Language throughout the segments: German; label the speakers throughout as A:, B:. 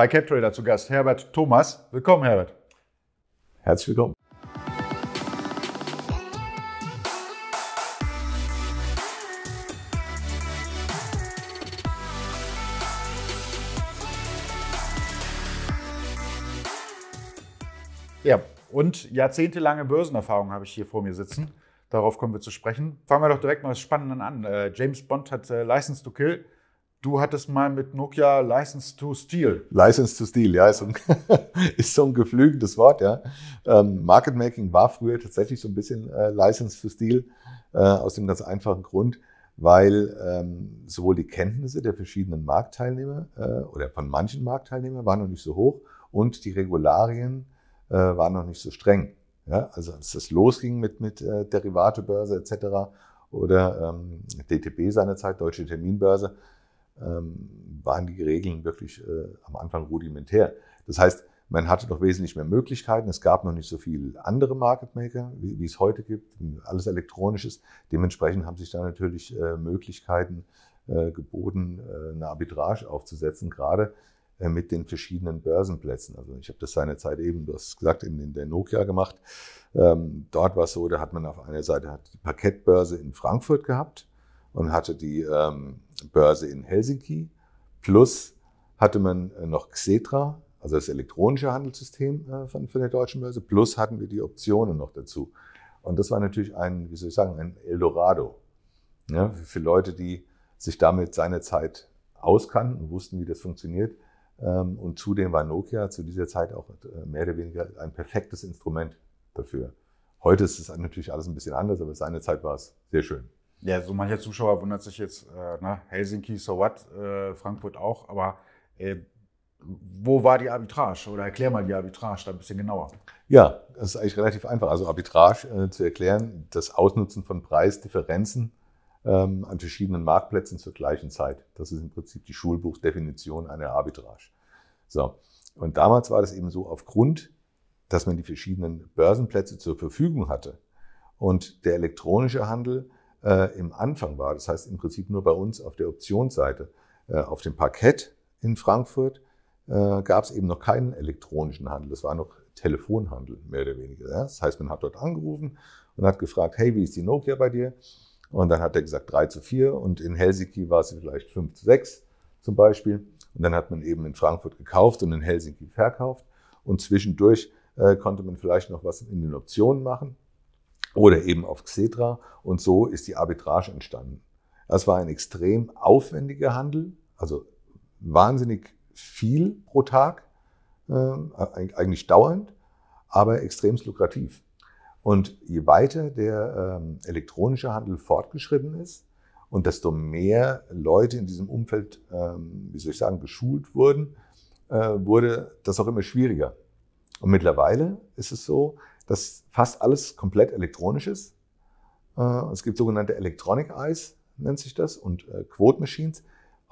A: bei CapTrader zu Gast Herbert Thomas. Willkommen, Herbert. Herzlich willkommen. Ja, und jahrzehntelange Börsenerfahrung habe ich hier vor mir sitzen. Darauf kommen wir zu sprechen. Fangen wir doch direkt mal das Spannende an. Äh, James Bond hat äh, License to Kill du hattest mal mit Nokia License to Steal.
B: License to Steal, ja, ist so ein, so ein geflügeltes Wort, ja. Ähm, Market Making war früher tatsächlich so ein bisschen äh, License to Steal, äh, aus dem ganz einfachen Grund, weil ähm, sowohl die Kenntnisse der verschiedenen Marktteilnehmer äh, oder von manchen Marktteilnehmern waren noch nicht so hoch und die Regularien äh, waren noch nicht so streng. Ja, also als das losging mit, mit äh, Derivatebörse etc. oder ähm, DTB seinerzeit, Deutsche Terminbörse, ähm, waren die Regeln wirklich äh, am Anfang rudimentär. Das heißt, man hatte noch wesentlich mehr Möglichkeiten. Es gab noch nicht so viele andere Market Maker, wie, wie es heute gibt. Alles Elektronisches. Dementsprechend haben sich da natürlich äh, Möglichkeiten äh, geboten, äh, eine Arbitrage aufzusetzen, gerade äh, mit den verschiedenen Börsenplätzen. Also ich habe das seinerzeit eben, du hast gesagt, in, in der Nokia gemacht. Ähm, dort war es so, da hat man auf einer Seite die Parkettbörse in Frankfurt gehabt und hatte die ähm, Börse in Helsinki. Plus hatte man äh, noch Xetra, also das elektronische Handelssystem äh, von, von, der deutschen Börse. Plus hatten wir die Optionen noch dazu. Und das war natürlich ein, wie soll ich sagen, ein Eldorado ja, ne? für, Leute, die sich damit seinerzeit auskannten und wussten, wie das funktioniert. Ähm, und zudem war Nokia zu dieser Zeit auch äh, mehr oder weniger ein perfektes Instrument dafür. Heute ist es natürlich alles ein bisschen anders, aber seinerzeit war es sehr schön.
A: Ja, so mancher Zuschauer wundert sich jetzt, äh, na, ne, Helsinki, so what, äh, Frankfurt auch, aber äh, wo war die Arbitrage? Oder erklär mal die Arbitrage da ein bisschen genauer.
B: Ja, das ist eigentlich relativ einfach. Also Arbitrage äh, zu erklären, das Ausnutzen von Preisdifferenzen ähm, an verschiedenen Marktplätzen zur gleichen Zeit. Das ist im Prinzip die Schulbuchdefinition einer Arbitrage. So, und damals war das eben so, aufgrund, dass man die verschiedenen Börsenplätze zur Verfügung hatte und der elektronische Handel äh, im Anfang war. Das heißt im Prinzip nur bei uns auf der Optionsseite. Äh, auf dem Parkett in Frankfurt äh, gab es eben noch keinen elektronischen Handel. Das war noch Telefonhandel, mehr oder weniger. Ja? Das heißt, man hat dort angerufen und hat gefragt, hey, wie ist die Nokia bei dir? Und dann hat er gesagt 3 zu 4 und in Helsinki war sie vielleicht 5 zu 6 zum Beispiel. Und dann hat man eben in Frankfurt gekauft und in Helsinki verkauft. Und zwischendurch äh, konnte man vielleicht noch was in den Optionen machen oder eben auf Xetra. Und so ist die Arbitrage entstanden. Das war ein extrem aufwendiger Handel, also wahnsinnig viel pro Tag, äh, eigentlich dauernd, aber extrem lukrativ. Und je weiter der ähm, elektronische Handel fortgeschritten ist und desto mehr Leute in diesem Umfeld, ähm, wie soll ich sagen, geschult wurden, äh, wurde das auch immer schwieriger. Und mittlerweile ist es so, dass fast alles komplett elektronisch ist. Äh, es gibt sogenannte Electronic Eyes, nennt sich das, und äh, Quote Machines.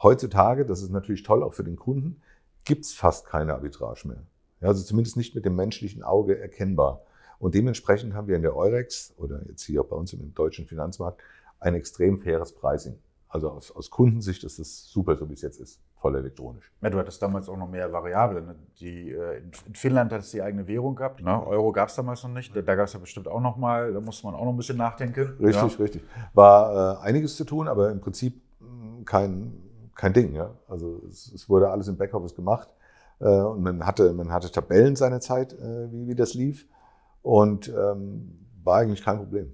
B: Heutzutage, das ist natürlich toll auch für den Kunden, gibt es fast keine Arbitrage mehr. also zumindest nicht mit dem menschlichen Auge erkennbar. Und dementsprechend haben wir in der Eurex oder jetzt hier auch bei uns im deutschen Finanzmarkt ein extrem faires Pricing. Also aus, aus Kundensicht ist es super, so wie es jetzt ist voll elektronisch.
A: Ja, du hattest damals auch noch mehr Variablen. Ne? äh, in Finnland hat es die eigene Währung gehabt. Ne? Euro gab es damals noch nicht. Da, da gab es ja bestimmt auch noch mal, da musste man auch noch ein bisschen nachdenken. Richtig, ja. richtig.
B: War äh, einiges zu tun, aber im Prinzip hm, kein, kein Ding. Ja? Also es, es wurde alles im Backoffice gemacht. Äh, und man hatte, man hatte Tabellen seiner Zeit, äh, wie, wie das lief. Und
A: ähm, war eigentlich kein Problem.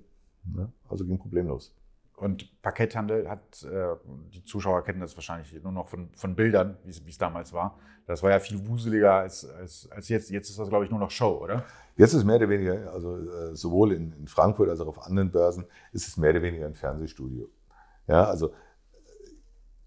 A: Ne? Also ging problemlos und Parketthandel hat, äh, die Zuschauer kennen das wahrscheinlich nur noch von, von Bildern, wie es damals war. Das war ja viel wuseliger als, als, als jetzt. Jetzt ist das, glaube ich, nur noch Show, oder? Jetzt ist mehr oder weniger, also
B: äh, sowohl in, in, Frankfurt als auch auf anderen Börsen, ist es mehr oder weniger ein Fernsehstudio. Ja, also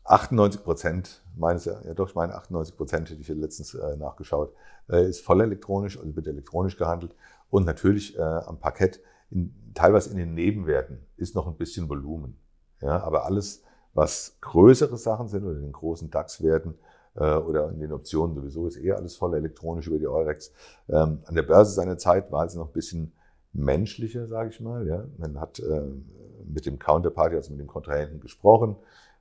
B: 98 äh, Prozent meines, ja doch, ich meine 98 Prozent hätte ich letztens nachgeschaut, ist voll elektronisch, also wird elektronisch gehandelt und natürlich am Parkett in, teilweise in den Nebenwerten ist noch ein bisschen Volumen. Ja, aber alles, was größere Sachen sind oder in den großen DAX-Werten äh, oder in den Optionen sowieso, ist eher alles voll elektronisch über die Eurex. Ähm, an der Börse seiner Zeit war es noch ein bisschen menschlicher, sage ich mal. Ja. Man hat äh, mit dem Counterparty, also mit dem Kontrahenten gesprochen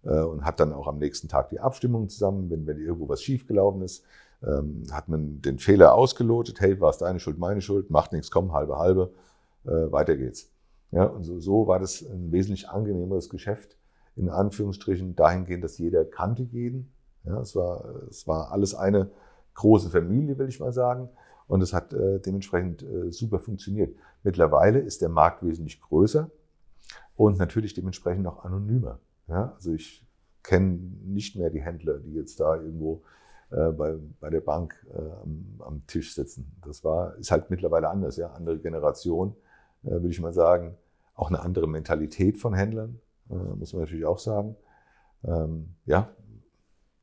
B: äh, und hat dann auch am nächsten Tag die Abstimmung zusammen, wenn, wenn irgendwo was schiefgelaufen ist. Ähm, hat man den Fehler ausgelotet, hey, war es deine Schuld, meine Schuld, macht nichts, komm, halbe, halbe, äh, weiter geht's. Ja, und so, so war das ein wesentlich angenehmeres Geschäft, in Anführungsstrichen dahingehend, dass jeder kannte jeden. Ja, es, war, es war alles eine große Familie, will ich mal sagen. Und es hat äh, dementsprechend äh, super funktioniert. Mittlerweile ist der Markt wesentlich größer und natürlich dementsprechend auch anonymer. Ja, also ich kenne nicht mehr die Händler, die jetzt da irgendwo äh, bei, bei der Bank äh, am, am, Tisch sitzen. Das war, ist halt mittlerweile anders, ja, andere Generation. Äh, würde ich mal sagen, auch eine andere Mentalität von Händlern, äh, muss man natürlich auch sagen. Ähm, ja,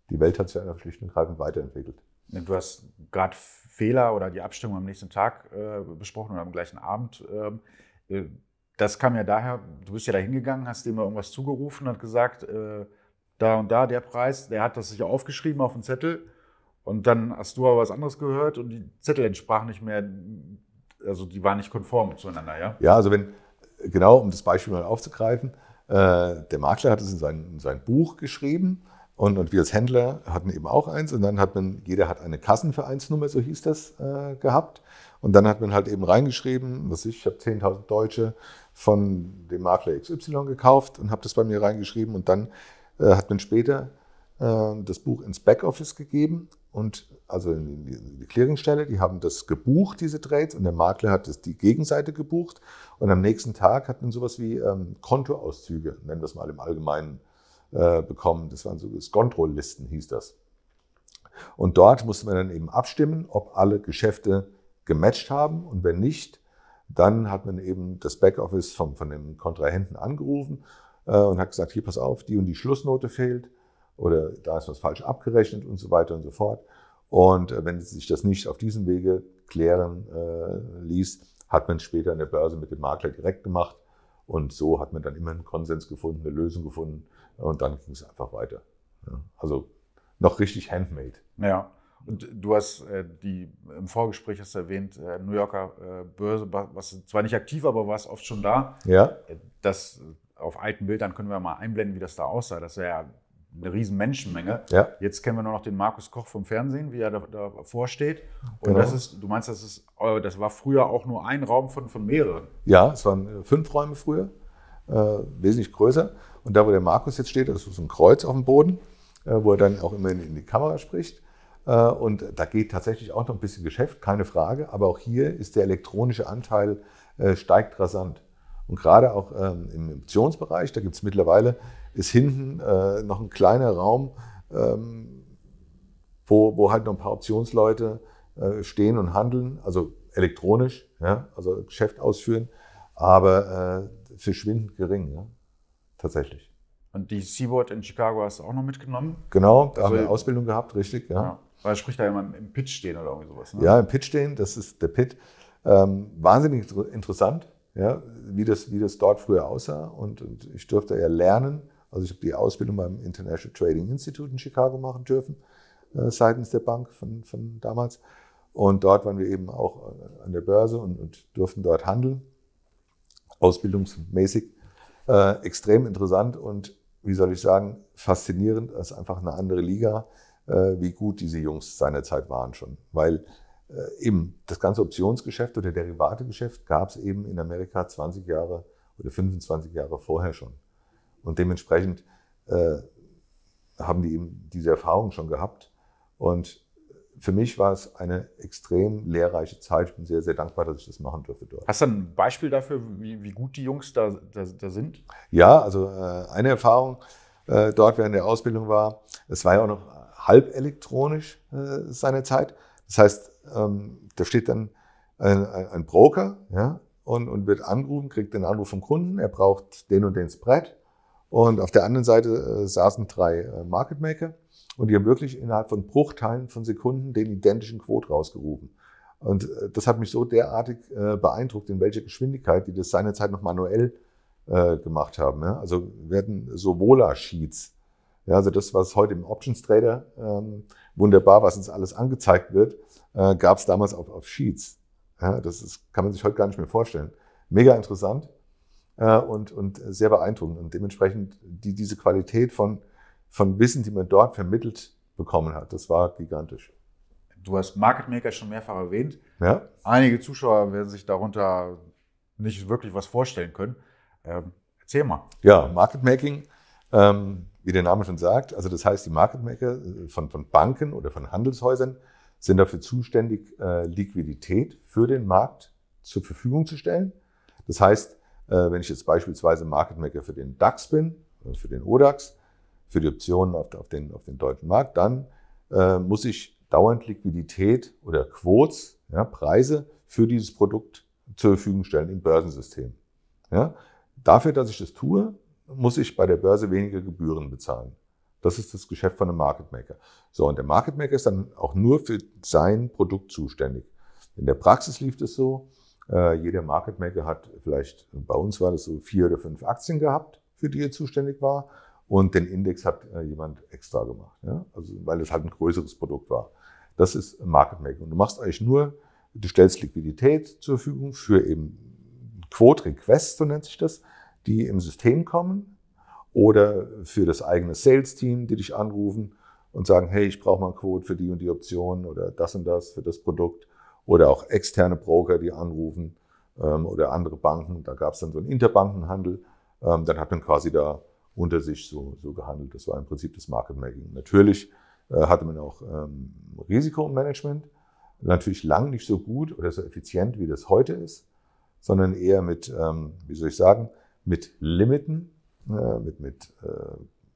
B: die Welt hat sich einer schlicht und greifend weiterentwickelt.
A: Du hast gerade Fehler oder die Abstimmung am nächsten Tag äh, besprochen oder am gleichen Abend. Ähm, das kam ja daher, du bist ja da hingegangen, hast dem irgendwas zugerufen und gesagt, da und da der Preis, der hat das sich aufgeschrieben auf den Zettel und dann hast du aber was anderes gehört und die Zettel entsprachen nicht mehr also die waren nicht konform zueinander, ja?
B: Ja, also wenn, genau, um das Beispiel mal aufzugreifen, äh, der Makler hat es in sein, in sein Buch geschrieben und, und wir als Händler hatten eben auch eins und dann hat man, jeder hat eine Kassenvereinsnummer, so hieß das, äh, gehabt. Und dann hat man halt eben reingeschrieben, was ich, ich habe 10.000 Deutsche von dem Makler XY gekauft und habe das bei mir reingeschrieben und dann äh, hat man später äh, das Buch ins Backoffice gegeben und also in die Clearingstelle, die haben das gebucht, diese Trades, und der Makler hat das, die Gegenseite gebucht. Und am nächsten Tag hat man sowas wie ähm, Kontoauszüge, nennen wir es mal im Allgemeinen, äh, bekommen. Das waren so Skontrolllisten, hieß das. Und dort musste man dann eben abstimmen, ob alle Geschäfte gematcht haben. Und wenn nicht, dann hat man eben das Backoffice vom, von dem Kontrahenten angerufen äh, und hat gesagt, hier pass auf, die und die Schlussnote fehlt oder da ist was falsch abgerechnet und so weiter und so fort. Und äh, wenn sich das nicht auf diesem Wege klären äh, ließ, hat man später an der Börse mit dem Makler direkt gemacht. Und so hat man dann immer einen Konsens gefunden, eine Lösung gefunden. Und dann ging es einfach weiter. Ja. Also noch richtig handmade. Ja.
A: Und du hast äh, die im Vorgespräch hast erwähnt, äh, New Yorker äh, Börse, was zwar nicht aktiv, aber war es oft schon da. Ja. Äh, das auf alten Bildern können wir mal einblenden, wie das da aussah. Das wäre ja eine riesen Menschenmenge. Ja. Jetzt kennen wir nur noch den Markus Koch vom Fernsehen, wie er da, davor steht. Und genau. das ist, du meinst, das ist, äh, das war früher auch nur ein Raum von, von mehreren.
B: Ja, es waren äh, fünf Räume früher, äh, wesentlich größer. Und da, wo der Markus jetzt steht, das ist so ein Kreuz auf dem Boden, äh, wo er dann auch immer in, in die Kamera spricht. Äh, und da geht tatsächlich auch noch ein bisschen Geschäft, keine Frage. Aber auch hier ist der elektronische Anteil äh, steigt rasant. Und gerade auch ähm, im Optionsbereich, da gibt es mittlerweile ist hinten äh, noch ein kleiner Raum, ähm, wo, wo halt noch ein paar Optionsleute äh, stehen und handeln, also elektronisch, ja, also Geschäft ausführen, aber äh, verschwindend gering, ja, tatsächlich.
A: Und die Seaboard in Chicago hast du auch noch mitgenommen? Genau, da also, haben wir Ausbildung
B: gehabt, richtig, ja. ja.
A: Weil spricht da immer im Pit stehen oder irgendwie sowas. Ne? Ja, im Pit
B: stehen, das ist der Pit. Ähm, wahnsinnig interessant, ja, wie, das, wie das dort früher aussah. Und, und ich durfte ja lernen, also ich habe die Ausbildung beim International Trading Institute in Chicago machen dürfen, äh, seitens der Bank von, von damals. Und dort waren wir eben auch äh, an der Börse und, und durften dort handeln, ausbildungsmäßig. Äh, extrem interessant und, wie soll ich sagen, faszinierend. Das ist einfach eine andere Liga, äh, wie gut diese Jungs seinerzeit waren schon. Weil äh, eben das ganze Optionsgeschäft oder Derivategeschäft gab es eben in Amerika 20 Jahre oder 25 Jahre vorher schon. Und dementsprechend äh, haben die eben diese Erfahrung schon gehabt. Und für mich war es eine extrem lehrreiche Zeit. Ich bin sehr, sehr dankbar, dass ich das machen durfte dort. Hast du ein
A: Beispiel dafür, wie, wie gut die Jungs da, da, da sind? Ja,
B: also äh,
A: eine Erfahrung
B: äh, dort während der Ausbildung war, es war ja auch noch halb elektronisch äh, seiner Zeit. Das heißt, ähm, da steht dann ein, ein Broker ja, und, und wird angerufen, kriegt den Anruf vom Kunden, er braucht den und den Spread und auf der anderen Seite äh, saßen drei äh, Market Maker und die haben wirklich innerhalb von Bruchteilen von Sekunden den identischen Quote rausgerufen. Und äh, das hat mich so derartig beeindruckt, in welcher Geschwindigkeit die das seinerzeit noch manuell gemacht haben. Also werden so Vola-Sheets. also das, was heute im Options Trader ähm, wunderbar, was uns alles angezeigt wird, gab es damals auf, Sheets. das kann man sich heute gar nicht mehr vorstellen. Mega interessant äh, und, und sehr beeindruckend. Und dementsprechend die, diese Qualität von, von Wissen, die man dort vermittelt bekommen hat, das war gigantisch.
A: Du hast Market Maker schon mehrfach erwähnt. Ja. Einige Zuschauer werden sich darunter nicht wirklich was vorstellen können. Ähm, erzähl mal.
B: Ja, Market Making, ähm, wie der Name schon sagt, also das heißt, die Market Maker äh, von, von Banken oder von Handelshäusern sind dafür zuständig, äh, Liquidität für den Markt zur Verfügung zu stellen. Das heißt, äh, wenn ich jetzt beispielsweise Market Maker für den DAX bin, äh, für den ODAX, für die Optionen auf, den, auf den deutschen Markt, dann äh, muss ich dauernd Liquidität oder Quotes, ja, Preise für dieses Produkt zur Verfügung stellen im Börsensystem. Ja. Dafür, dass ich das tue, muss ich bei der Börse weniger Gebühren bezahlen. Das ist das Geschäft von einem Market Maker. So, und der Market Maker ist dann auch nur für sein Produkt zuständig. In der Praxis lief es so, äh, jeder Market Maker hat vielleicht, bei uns war das so vier oder fünf Aktien gehabt, für die er zuständig war. Und den Index hat äh, jemand extra gemacht, ja? also, weil es halt ein größeres Produkt war. Das ist Market Maker. Und du machst eigentlich nur, du stellst Liquidität zur Verfügung für eben Quote Requests, so nennt sich das, die im System kommen oder für das eigene Sales-Team, die dich anrufen und sagen, hey, ich brauche mal ein Quote für die und die Option oder das und das für das Produkt oder auch externe Broker, die anrufen ähm, oder andere Banken. Da gab es dann so einen Interbankenhandel. Ähm, dann hat man quasi da unter sich so, so gehandelt. Das war im Prinzip das Market Making. Natürlich äh, hatte man auch ähm, Risikomanagement. Natürlich lang nicht so gut oder so effizient, wie das heute ist, sondern eher mit, ähm, wie soll ich sagen, mit Limiten, äh, mit, mit äh,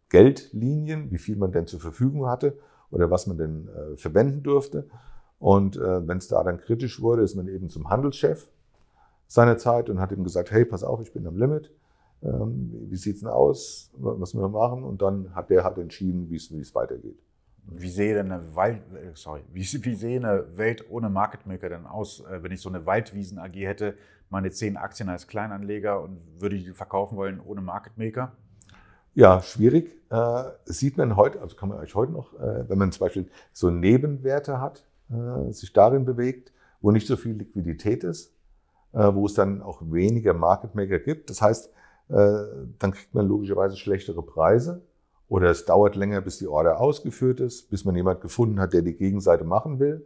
B: Geldlinien, wie viel man denn zur Verfügung hatte oder was man denn äh, verwenden durfte. Und äh, wenn es da dann kritisch wurde, ist man eben zum Handelschef seiner Zeit und hat ihm gesagt, hey, pass auf, ich bin am Limit. Ähm, wie es denn aus? Was müssen wir machen?
A: Und dann hat der halt entschieden, wie es weitergeht. Wie sehe denn eine Wald, äh, sorry, wie, wie sehe eine Welt ohne Market Maker denn aus, äh, wenn ich so eine Waldwiesen AG hätte, meine zehn Aktien als Kleinanleger und würde die verkaufen wollen ohne Market Maker?
B: Ja, schwierig. Äh, sieht man heute, also kann man eigentlich heute noch, äh, wenn man zum Beispiel so Nebenwerte hat, äh, sich darin bewegt, wo nicht so viel Liquidität ist, äh, wo es dann auch weniger Market Maker gibt. Das heißt, äh, dann kriegt man logischerweise schlechtere Preise oder es dauert länger, bis die Order ausgeführt ist, bis man jemand gefunden hat, der die Gegenseite machen will.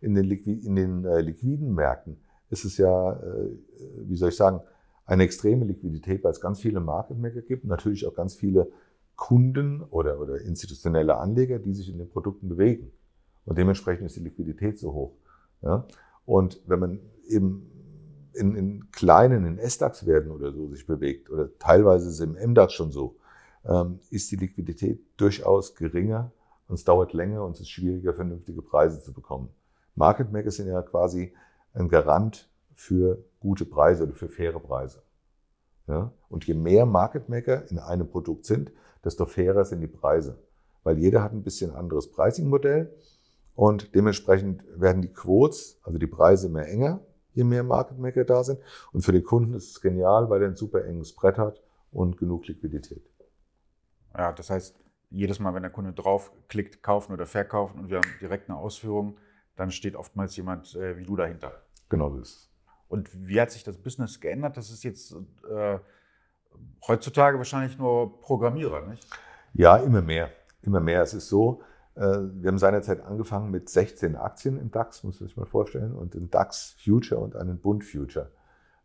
B: in den, Liqui in den liquiden Märkten ist es ja, wie soll ich sagen, eine extreme Liquidität, weil es ganz viele Market Maker gibt, natürlich auch ganz viele Kunden oder, oder institutionelle Anleger, die sich in den Produkten bewegen. Und dementsprechend ist die Liquidität so hoch. Ja? Und wenn man eben in, in kleinen, in S-DAX-Werten oder so sich bewegt, oder teilweise ist es im MDAX schon so, ähm, ist die Liquidität durchaus geringer und es dauert länger und es ist schwieriger, vernünftige Preise zu bekommen. Market Makers sind ja quasi ein Garant für gute Preise oder für faire Preise. Ja? Und je mehr Market Maker in einem Produkt sind, desto fairer sind die Preise. Weil jeder hat ein bisschen anderes Pricing-Modell und dementsprechend werden die Quotes, also die Preise immer enger, je mehr Market Maker da sind.
A: Und für den Kunden ist es genial, weil er ein super enges Brett hat und genug Liquidität. Ja, das heißt, jedes Mal, wenn der Kunde draufklickt, kaufen oder verkaufen und wir haben direkt eine Ausführung, dann steht oftmals jemand äh, wie du dahinter. Genau das. Und wie hat sich das Business geändert? Das ist jetzt äh, heutzutage wahrscheinlich nur Programmierer, nicht?
B: Ja, immer mehr. Immer mehr. Es ist so, äh, wir haben seinerzeit angefangen mit 16 Aktien im DAX, muss man sich mal vorstellen, und im DAX Future und einen Bund Future.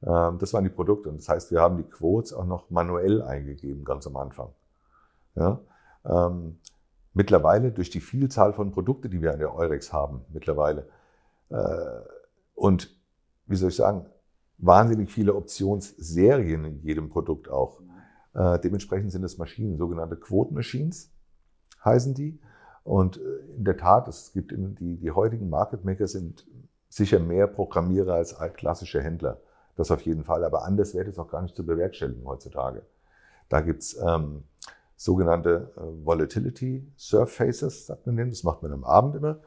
B: Ähm, das waren die Produkte. Und das heißt, wir haben die Quotes auch noch manuell eingegeben, ganz am Anfang. Ja? Ähm, mittlerweile, durch die Vielzahl von Produkten, die wir an der Eurex haben, mittlerweile, äh, und wie soll ich sagen, wahnsinnig viele Optionsserien in jedem Produkt auch. Äh, dementsprechend sind es Maschinen, sogenannte Quote Machines heißen die. Und äh, in der Tat, es gibt die, die heutigen Market Maker sind sicher mehr Programmierer als klassische Händler. Das auf jeden Fall. Aber anders wäre das auch gar nicht zu bewerkstelligen heutzutage. Da gibt's ähm, sogenannte äh, Volatility Surfaces, sagt man denen. Das macht man am Abend immer.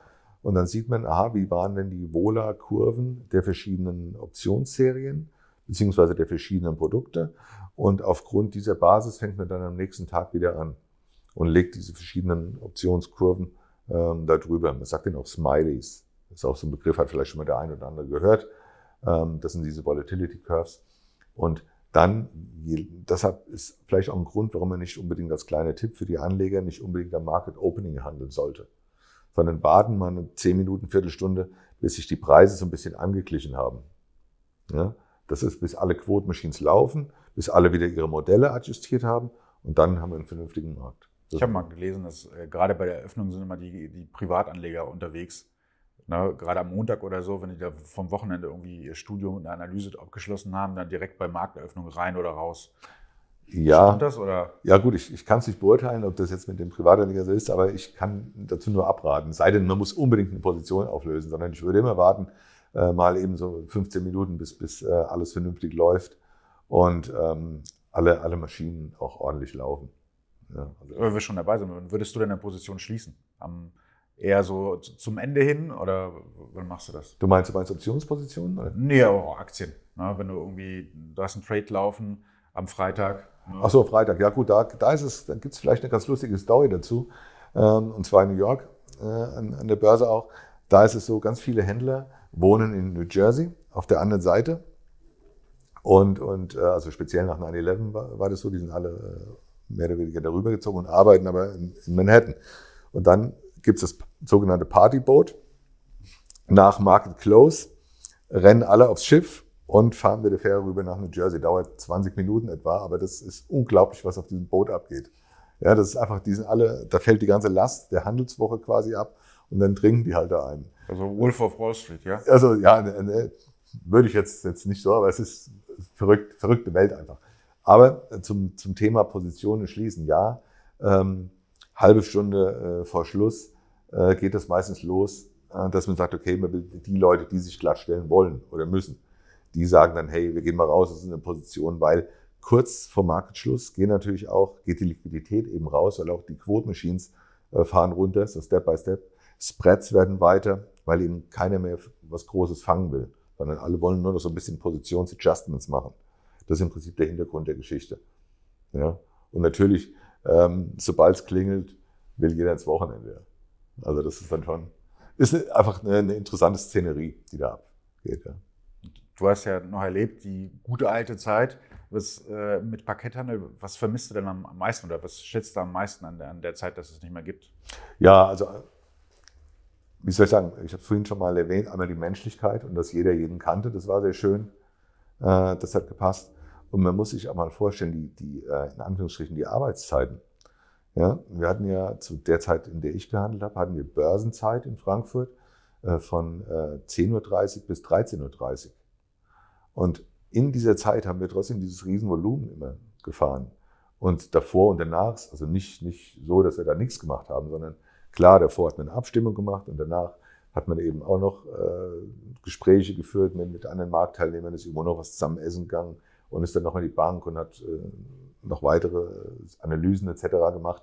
B: Und dann sieht man, aha, wie waren denn die Vola-Kurven der verschiedenen Optionsserien beziehungsweise der verschiedenen Produkte. Und aufgrund dieser Basis fängt man dann am nächsten Tag wieder an und legt diese verschiedenen Optionskurven ähm, darüber. Man sagt den auch Smileys. Das ist auch so ein Begriff, hat vielleicht schon mal der eine oder andere gehört. Ähm, das sind diese Volatility Curves. Und dann, je, deshalb ist vielleicht auch ein Grund, warum man nicht unbedingt als kleiner Tipp für die Anleger nicht unbedingt am Market Opening handeln sollte, sondern warten mal eine 10 Minuten, Viertelstunde, bis sich die Preise so ein bisschen angeglichen haben. Ja? Das ist, bis alle Quotmaschines laufen, bis alle wieder ihre Modelle adjustiert haben und dann haben wir einen vernünftigen
A: Markt. Ich habe mal gelesen, dass äh, gerade bei der Eröffnung sind immer die, die Privatanleger unterwegs. Ne? Gerade am Montag oder so, wenn die da vom Wochenende irgendwie ihr Studium und eine Analyse abgeschlossen haben, dann direkt bei Markteröffnung rein oder raus. Ja, das,
B: ja gut, ich, ich kann es nicht beurteilen, ob das jetzt mit dem Privatanleger so ist, aber ich kann dazu nur abraten. Sei denn, man muss unbedingt eine Position auflösen, sondern ich würde immer warten, äh, mal eben so 15 Minuten, bis, bis äh, alles vernünftig läuft und ähm, alle, alle Maschinen auch ordentlich laufen. Ja.
A: wenn wir schon dabei sind, würdest du denn eine Position schließen? Am, eher so zum Ende hin oder wann machst du das?
B: Du meinst, du meinst Optionspositionen? Oder? Nee,
A: auch oh, Aktien. Na, ne? wenn du irgendwie, du hast einen Trade laufen am Freitag. Ne? Ach so,
B: Freitag. Ja gut, da, da, ist es, da gibt es vielleicht eine ganz lustige Story dazu. Ähm, und zwar in New York, äh, an, an der Börse auch. Da ist es so, ganz viele Händler wohnen in New Jersey auf der anderen Seite. Und, und äh, also speziell nach 9-11 war, war, das so, die sind alle äh, mehr oder weniger darüber gezogen und arbeiten aber in, in Manhattan. Und dann gibt es das sogenannte Partyboot. Nach Market Close rennen alle aufs Schiff und fahren mit der Fähre rüber nach New Jersey. Dauert 20 Minuten etwa, aber das ist unglaublich, was auf diesem Boot abgeht. Ja, das ist einfach, die sind alle, da fällt die ganze Last der Handelswoche quasi ab und dann trinken die halt da ein. Also Wolf of Wall Street, ja? Also ja, ne, ne, würde ich jetzt, jetzt nicht so, aber es ist verrückt, verrückte Welt einfach. Aber äh, zum, zum Thema Positionen schließen, ja. Ähm, halbe Stunde äh, vor Schluss äh, geht das meistens los, äh, dass man sagt, okay, man will die Leute, die sich glattstellen wollen oder müssen, die sagen dann, hey, wir gehen mal raus das ist eine Position, weil kurz vor Marktschluss geht natürlich auch, geht die Liquidität eben raus, weil auch die Quote-Machines äh, fahren runter, so Step by Step. Spreads werden weiter, weil eben keiner mehr was Großes fangen will, sondern alle wollen nur noch so ein bisschen Positionsadjustments machen. Das ist im Prinzip der Hintergrund der Geschichte. Ja? Und natürlich, ähm, sobald es klingelt, will jeder ins Wochenende. Also das ist dann schon, ist einfach eine, eine interessante Szenerie, die da abgeht. Ja.
A: Du hast ja noch erlebt, die gute alte Zeit was, äh, mit Parketthandel. Was vermisst du denn am, meisten oder was schätzt du am meisten an der, an der Zeit, dass es nicht mehr gibt? Ja,
B: also wie soll ich sagen, ich habe vorhin schon mal erwähnt, einmal die Menschlichkeit und dass jeder jeden kannte, das war sehr schön, äh, das hat gepasst. Und man muss sich auch mal vorstellen, die, die äh, in Anführungsstrichen die Arbeitszeiten. Ja, wir hatten ja zu der Zeit, in der ich gehandelt habe, hatten wir Börsenzeit in Frankfurt äh, von 10.30 äh, Uhr bis 13.30 Uhr. Und in dieser Zeit haben wir trotzdem dieses Riesenvolumen immer gefahren. Und davor und danach, also nicht, nicht so, dass wir da nichts gemacht haben, sondern klar, davor hat man eine Abstimmung gemacht und danach hat man eben auch noch äh, Gespräche geführt mit, mit anderen Marktteilnehmern, ist irgendwo noch was zusammen essen gegangen, und ist dann noch in die Bank und hat äh, noch weitere Analysen etc. gemacht.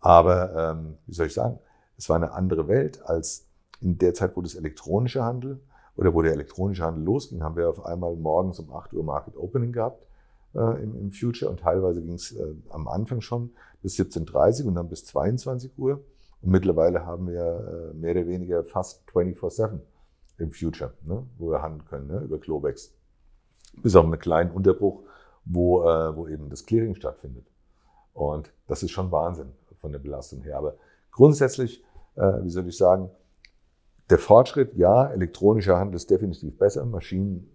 B: Aber ähm, wie soll ich sagen, es war eine andere Welt als in der Zeit, wo das elektronische Handel oder wo der elektronische Handel losging, haben wir auf einmal morgens um 8 Uhr Market Opening gehabt äh, im, im, Future und teilweise ging es äh, am Anfang schon bis 17.30 Uhr und dann bis 22 Uhr. Und mittlerweile haben wir äh, mehr oder weniger fast 24-7 im Future, ne, wo wir handeln können ne, über Globex bis auf einen kleinen Unterbruch, wo, äh, wo eben das Clearing stattfindet. Und das ist schon Wahnsinn von der Belastung her. Aber grundsätzlich, äh, wie soll ich sagen, der Fortschritt, ja, elektronischer Handel ist definitiv besser. Maschinen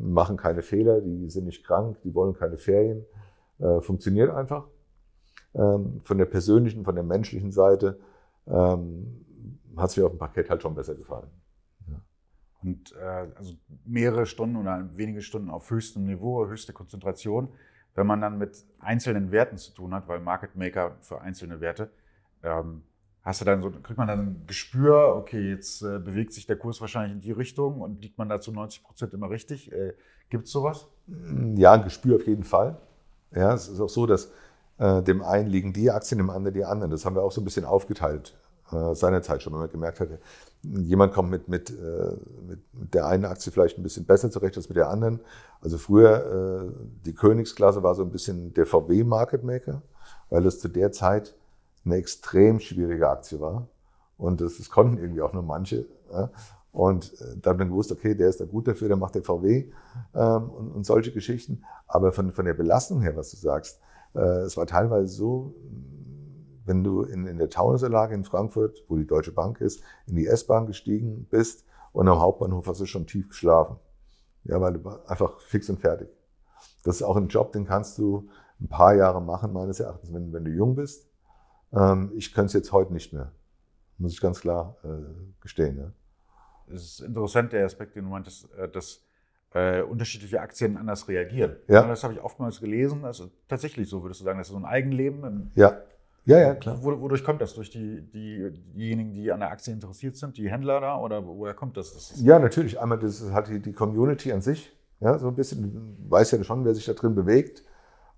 B: machen keine Fehler, die sind nicht krank, die wollen keine Ferien. Äh, funktioniert einfach. Ähm, von der persönlichen, von der menschlichen Seite ähm, hat es mir auf dem Parkett halt schon besser
A: gefallen. Und äh, also mehrere Stunden oder wenige Stunden auf höchstem Niveau, höchste Konzentration. Wenn man dann mit einzelnen Werten zu tun hat, weil Market Maker für einzelne Werte, ähm, hast du dann so, kriegt man dann ein Gespür, okay, jetzt äh, bewegt sich der Kurs wahrscheinlich in die Richtung und liegt man da zu 90 Prozent immer richtig? Äh, Gibt es sowas? Mm,
B: ja, ein Gespür auf jeden Fall. Ja, es ist auch so, dass äh, dem einen liegen die Aktien, dem anderen die anderen. Das haben wir auch so ein bisschen aufgeteilt äh, seiner schon, wenn man gemerkt hatte, jemand kommt mit, mit, äh, mit der einen Aktie vielleicht ein bisschen besser zurecht als mit der anderen. Also früher, äh, die Königsklasse war so ein bisschen der VW Market Maker, weil das zu der Zeit eine extrem schwierige Aktie war. Und das, das konnten irgendwie auch nur manche. Ja? Und äh, da habe ich dann gewusst, okay, der ist da gut dafür, der macht der VW ähm, und, und solche Geschichten. Aber von, von der Belastung her, was du sagst, äh, es war teilweise so wenn du in, in der Taunusanlage in Frankfurt, wo die Deutsche Bank ist, in die S-Bahn gestiegen bist und am Hauptbahnhof hast du schon tief geschlafen. Ja, weil du warst einfach fix und fertig. Das ist auch ein Job, den kannst du ein paar Jahre machen, meines Erachtens, wenn, wenn du jung bist. Ähm, ich könnte es jetzt heute nicht mehr. Muss ich ganz klar äh, gestehen. Ja.
A: Es ist interessant, der Aspekt, den du meintest, äh, dass äh, unterschiedliche Aktien anders reagieren. Ja. Das habe ich oftmals gelesen. Also tatsächlich so würdest du sagen, das ist so ein Eigenleben ja. Ja, ja, klar. Wodurch kommt das? Durch die, die, diejenigen, die an der Aktie interessiert sind, die Händler da? Oder woher kommt das? das
B: ja, natürlich. Einmal das ist halt die, die Community an sich. Ja, so ein bisschen. Du weißt ja schon, wer sich da drin bewegt.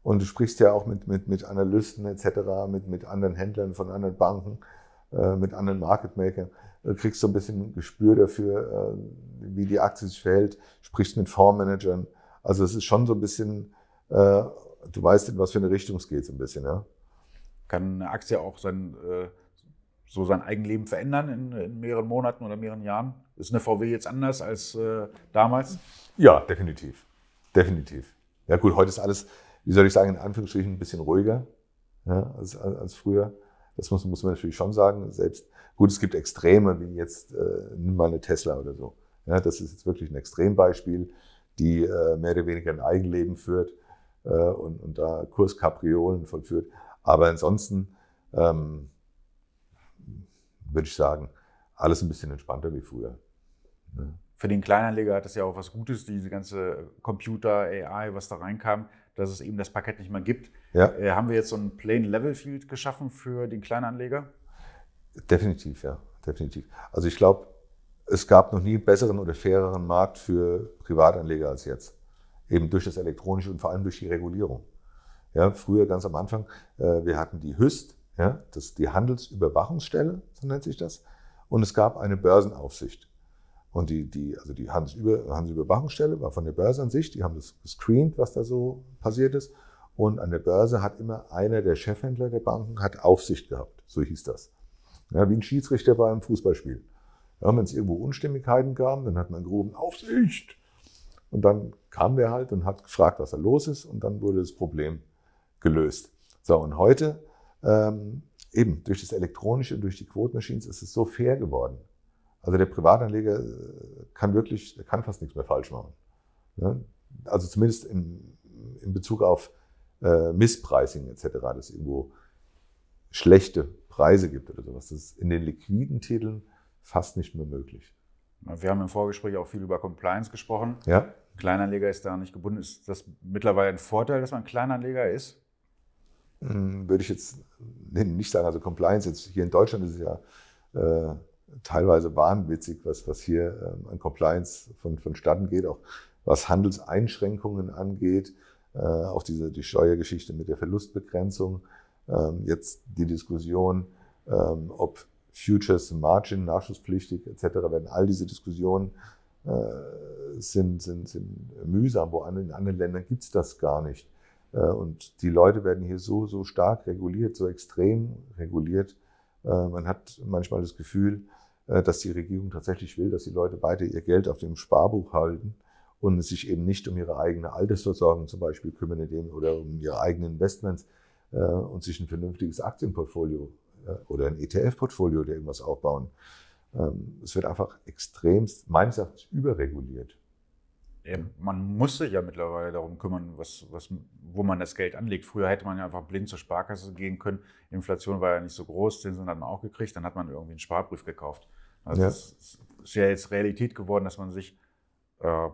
B: Und du sprichst ja auch mit, mit, mit Analysten etc., mit, mit anderen Händlern von anderen Banken, äh, mit anderen Market Makern. Du kriegst so ein bisschen ein Gespür dafür, äh, wie die Aktie sich verhält. Sprichst mit Fondsmanagern. Also es ist
A: schon so ein bisschen, äh, du weißt, in was für eine Richtung es geht, so ein bisschen. Ja kann eine Aktie auch sein, äh, so sein Eigenleben verändern in, in, mehreren Monaten oder mehreren Jahren? Ist eine VW jetzt anders als äh, damals? Ja, definitiv.
B: Definitiv. Ja, gut, heute ist alles, wie soll ich sagen, in Anführungsstrichen ein bisschen ruhiger ja, als, als, früher. Das muss, muss man natürlich schon sagen. Selbst gut, es gibt Extreme, wie jetzt äh, nimm mal eine Tesla oder so. Ja, das ist jetzt wirklich ein Extrembeispiel, die äh, mehr oder weniger ein Eigenleben führt äh, und, und da Kurskapriolen vollführt. Aber ansonsten ähm, würde ich sagen, alles ein bisschen entspannter wie
A: früher. Ja. Ne? Für den Kleinanleger hat das ja auch was Gutes, diese ganze Computer, AI, was da reinkam, dass es eben das Paket nicht mehr gibt. Ja. Äh, haben wir jetzt so ein Plain Level Field geschaffen für den Kleinanleger?
B: Definitiv, ja, definitiv. Also ich glaube, es gab noch nie einen besseren oder faireren Markt für Privatanleger als jetzt. Eben durch das Elektronische und vor allem durch die Regulierung. Ja, früher ganz am Anfang, äh, wir hatten die Hüst, ja, das die Handelsüberwachungsstelle, so nennt sich das, und es gab eine Börsenaufsicht. Und die, die, also die Handelsüber, Handelsüberwachungsstelle war von der Börse an sich, die haben das gescreent, was da so passiert ist. Und an der Börse hat immer einer der Chefhändler der Banken hat Aufsicht gehabt, so hieß das. Ja, wie ein Schiedsrichter bei einem Fußballspiel. Ja, Wenn es irgendwo Unstimmigkeiten gab, dann hat man gerufen, Aufsicht! Und dann kam der halt und hat gefragt, was da los ist, und dann wurde das Problem gelöst. So, und heute, ähm, eben durch das Elektronische, durch die Quotenmaschinen ist es so fair geworden. Also der Privatanleger äh, kann wirklich, der kann fast nichts mehr falsch machen. Ne? Also zumindest in, in Bezug auf äh, Misspricing etc., dass irgendwo schlechte Preise gibt oder sowas. Das ist in den liquiden Titeln fast nicht mehr möglich.
A: Wir haben im Vorgespräch auch viel über Compliance gesprochen. Ja. Kleinanleger ist da nicht gebunden. Ist das mittlerweile ein Vorteil, dass man Kleinanleger ist?
B: Hm, würde ich jetzt nicht sagen. Also Compliance jetzt hier in Deutschland ist es ja äh, teilweise wahnwitzig, was, was hier ähm, an Compliance von, vonstatten geht, auch was Handelseinschränkungen angeht, äh, auch diese, die Steuergeschichte mit der Verlustbegrenzung, ähm, jetzt die Diskussion, ähm, ob Futures Margin nachschusspflichtig etc. werden. All diese Diskussionen äh, sind, sind, sind mühsam, wo in anderen Ländern gibt es das gar nicht. Äh, und die Leute werden hier so, so stark reguliert, so extrem reguliert. Äh, man hat manchmal das Gefühl, äh, dass die Regierung tatsächlich will, dass die Leute beide ihr Geld auf dem Sparbuch halten und sich eben nicht um ihre eigene Altersversorgung zum Beispiel kümmern oder um ihre eigenen Investments und sich ein vernünftiges Aktienportfolio oder ein ETF-Portfolio oder irgendwas aufbauen. Ähm, es wird einfach extremst, meines
A: Erachtens, überreguliert. Äh, man muss sich ja mittlerweile darum kümmern, was, was, wo man das Geld anlegt. Früher hätte man ja einfach blind zur Sparkasse gehen können. Inflation war ja nicht so groß, Zinsen hat man auch gekriegt, dann hat man irgendwie einen Sparbrief gekauft. Also es ja. ist ja jetzt Realität geworden, dass man sich äh,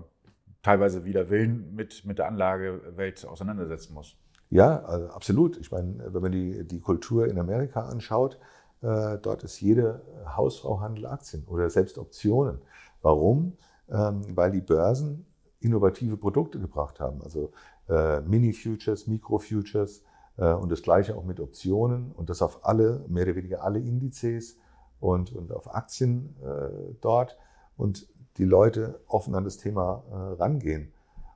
A: teilweise wider Willen mit, mit der Anlagewelt auseinandersetzen muss.
B: Ja, also absolut. Ich meine, wenn man die, die Kultur in Amerika anschaut, äh, dort ist jede Hausfrau Handel Aktien oder selbst Optionen. Warum? Ähm, weil die Börsen innovative Produkte gebracht haben. Also äh, Mini-Futures, Mikro-Futures äh, und das gleiche auch mit Optionen und das auf alle, mehr oder weniger alle Indizes und, und auf Aktien äh, dort und die Leute offen an das Thema äh, rangehen.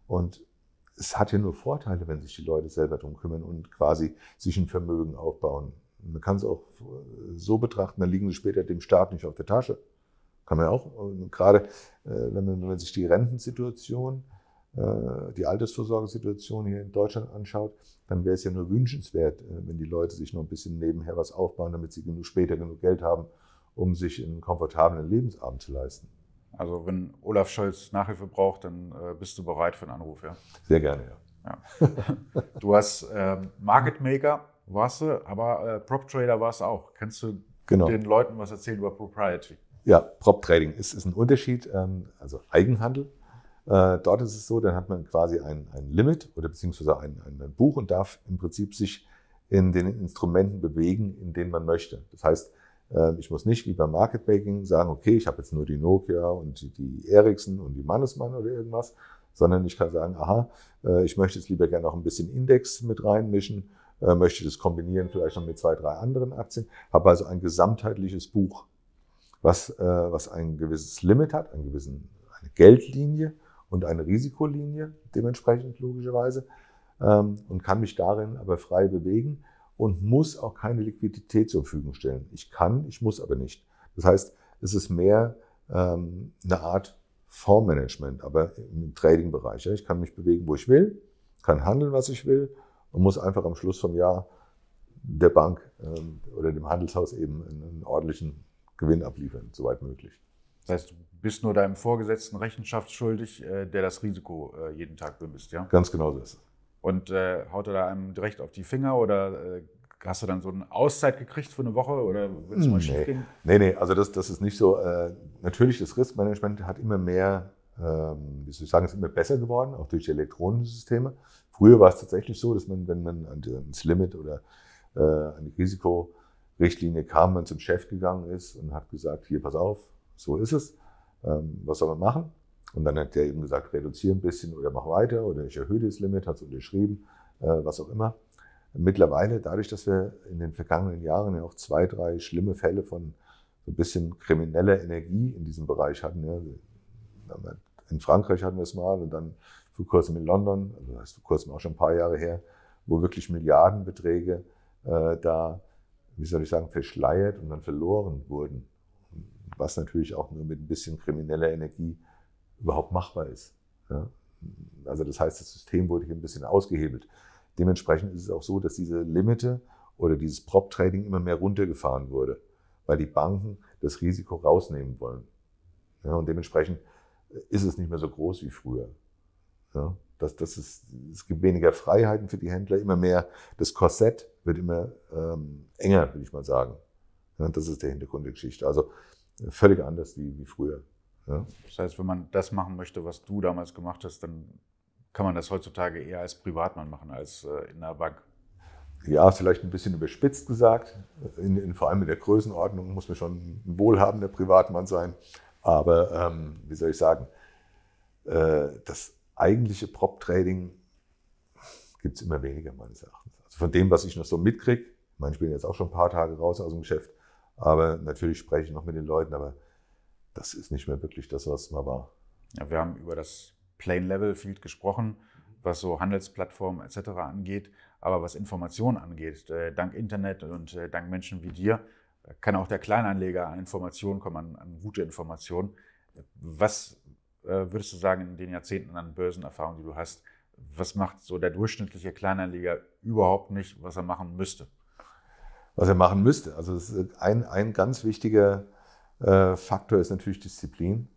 B: Und es hat ja nur Vorteile, wenn sich die Leute selber darum kümmern und quasi sich ein Vermögen aufbauen. Man kann es auch äh, so betrachten, dann liegen sie später dem Staat nicht auf der Tasche. Kann man ja auch, gerade äh, wenn man, wenn man sich die Rentensituation, äh, die Altersvorsorgesituation hier in Deutschland anschaut, dann wäre es ja nur wünschenswert, äh, wenn die Leute sich noch ein bisschen nebenher was aufbauen, damit sie genug, später genug Geld haben, um sich einen komfortablen Lebensabend zu leisten.
A: Also wenn Olaf Scholz Nachhilfe braucht, dann bist du bereit für einen Anruf, ja? Sehr gerne, ja. ja. Du hast äh, Market Maker warst du, aber äh, Prop Trader warst du auch. Kannst du genau. den Leuten was erzählen über Propriety?
B: Ja, Prop-Trading ist, ist ein Unterschied, ähm, also Eigenhandel. Äh, Dort ist es so, dann hat man quasi ein, ein Limit oder beziehungsweise ein, ein Buch und darf im Prinzip sich in den Instrumenten bewegen, in denen man möchte. Das heißt, ähm, ich muss nicht wie beim Market Making sagen, okay, ich habe jetzt nur die Nokia und die, die Ericsson und die Mannesmann oder irgendwas, sondern ich kann sagen, aha, äh, ich möchte jetzt lieber gerne noch ein bisschen Index mit reinmischen, äh, möchte das kombinieren vielleicht noch mit zwei, drei anderen Aktien, habe also ein gesamtheitliches Buch was, äh, was ein gewisses Limit hat, einen gewissen, eine Geldlinie und eine Risikolinie dementsprechend logischerweise ähm, und kann mich darin aber frei bewegen und muss auch keine Liquidität zur Verfügung stellen. Ich kann, ich muss aber nicht. Das heißt, es ist mehr ähm, eine Art Fondsmanagement, aber im Trading-Bereich. Ja. Ich kann mich bewegen, wo ich will, kann handeln, was ich will und muss einfach am Schluss vom Jahr der Bank ähm, oder dem Handelshaus eben einen ordentlichen Gewinn abliefern, soweit möglich. Das heißt,
A: du bist nur deinem Vorgesetzten Rechenschaft schuldig, äh, der das Risiko äh, jeden Tag bemisst, ja? Ganz genau so ist es. Und äh, haut er da einem direkt auf die Finger oder äh, hast du dann so eine Auszeit gekriegt für eine Woche oder wenn es mal schief nee.
B: Nee, nee, also das, das ist nicht so. Äh, natürlich, das Riskmanagement hat immer mehr, ähm, wie soll ich sagen, ist immer besser geworden, auch durch die elektronischen Systeme. Früher war es tatsächlich so, dass man, wenn man ans Limit oder äh, an die Risiko Richtlinie kam, man zum Chef gegangen ist und hat gesagt, hier, pass auf, so ist es, ähm, was soll man machen? Und dann hat der eben gesagt, reduziere ein bisschen oder mach weiter oder ich erhöhe das Limit, hat es unterschrieben, äh, was auch immer. Mittlerweile, dadurch, dass wir in den vergangenen Jahren ja auch zwei, drei schlimme Fälle von so ein bisschen krimineller Energie in diesem Bereich hatten, ja, halt, in Frankreich hatten wir es mal und dann vor kurzem in London, also das ist vor kurzem auch schon ein paar Jahre her, wo wirklich Milliardenbeträge äh, da wie soll ich sagen, verschleiert und dann verloren wurden. Was natürlich auch nur mit ein bisschen krimineller Energie überhaupt machbar ist. Ja? Also das heißt, das System wurde hier ein bisschen ausgehebelt. Dementsprechend ist es auch so, dass diese Limite oder dieses Prop-Trading immer mehr runtergefahren wurde, weil die Banken das Risiko rausnehmen wollen. Ja, und dementsprechend äh, ist es nicht mehr so groß wie früher. Ja, das, das ist, es gibt weniger Freiheiten für die Händler, immer mehr das Korsett wird immer ähm, enger, würde ich mal sagen. Ja, das ist der Hintergrund der Geschichte. Also völlig anders wie, wie früher.
A: Ja. Das heißt, wenn man das machen möchte, was du damals gemacht hast, dann kann man das heutzutage eher als Privatmann machen als äh, in einer Bank.
B: Ja, vielleicht ein bisschen überspitzt gesagt. In, in, vor allem in der Größenordnung muss man schon ein wohlhabender Privatmann sein. Aber ähm, wie soll ich sagen, äh, das eigentliche Prop-Trading gibt es immer weniger meines Erachtens von dem, was ich noch so mitkriege, ich meine, ich bin jetzt auch schon ein paar Tage raus aus dem Geschäft, aber natürlich spreche ich noch mit den Leuten, aber das ist nicht mehr
A: wirklich das, was mal war. Ja, wir haben über das Plain Level Field gesprochen, was so Handelsplattformen etc. angeht, aber was Informationen angeht, äh, dank Internet und äh, dank Menschen wie dir, kann auch der Kleinanleger an Informationen kommen, an, an gute Informationen. Was äh, würdest du sagen in den Jahrzehnten an Börsenerfahrung, die du hast, was macht so der durchschnittliche Kleinanleger überhaupt nicht, was er machen müsste?
B: Was er machen müsste. Also ein, ein ganz wichtiger äh, Faktor ist natürlich Disziplin.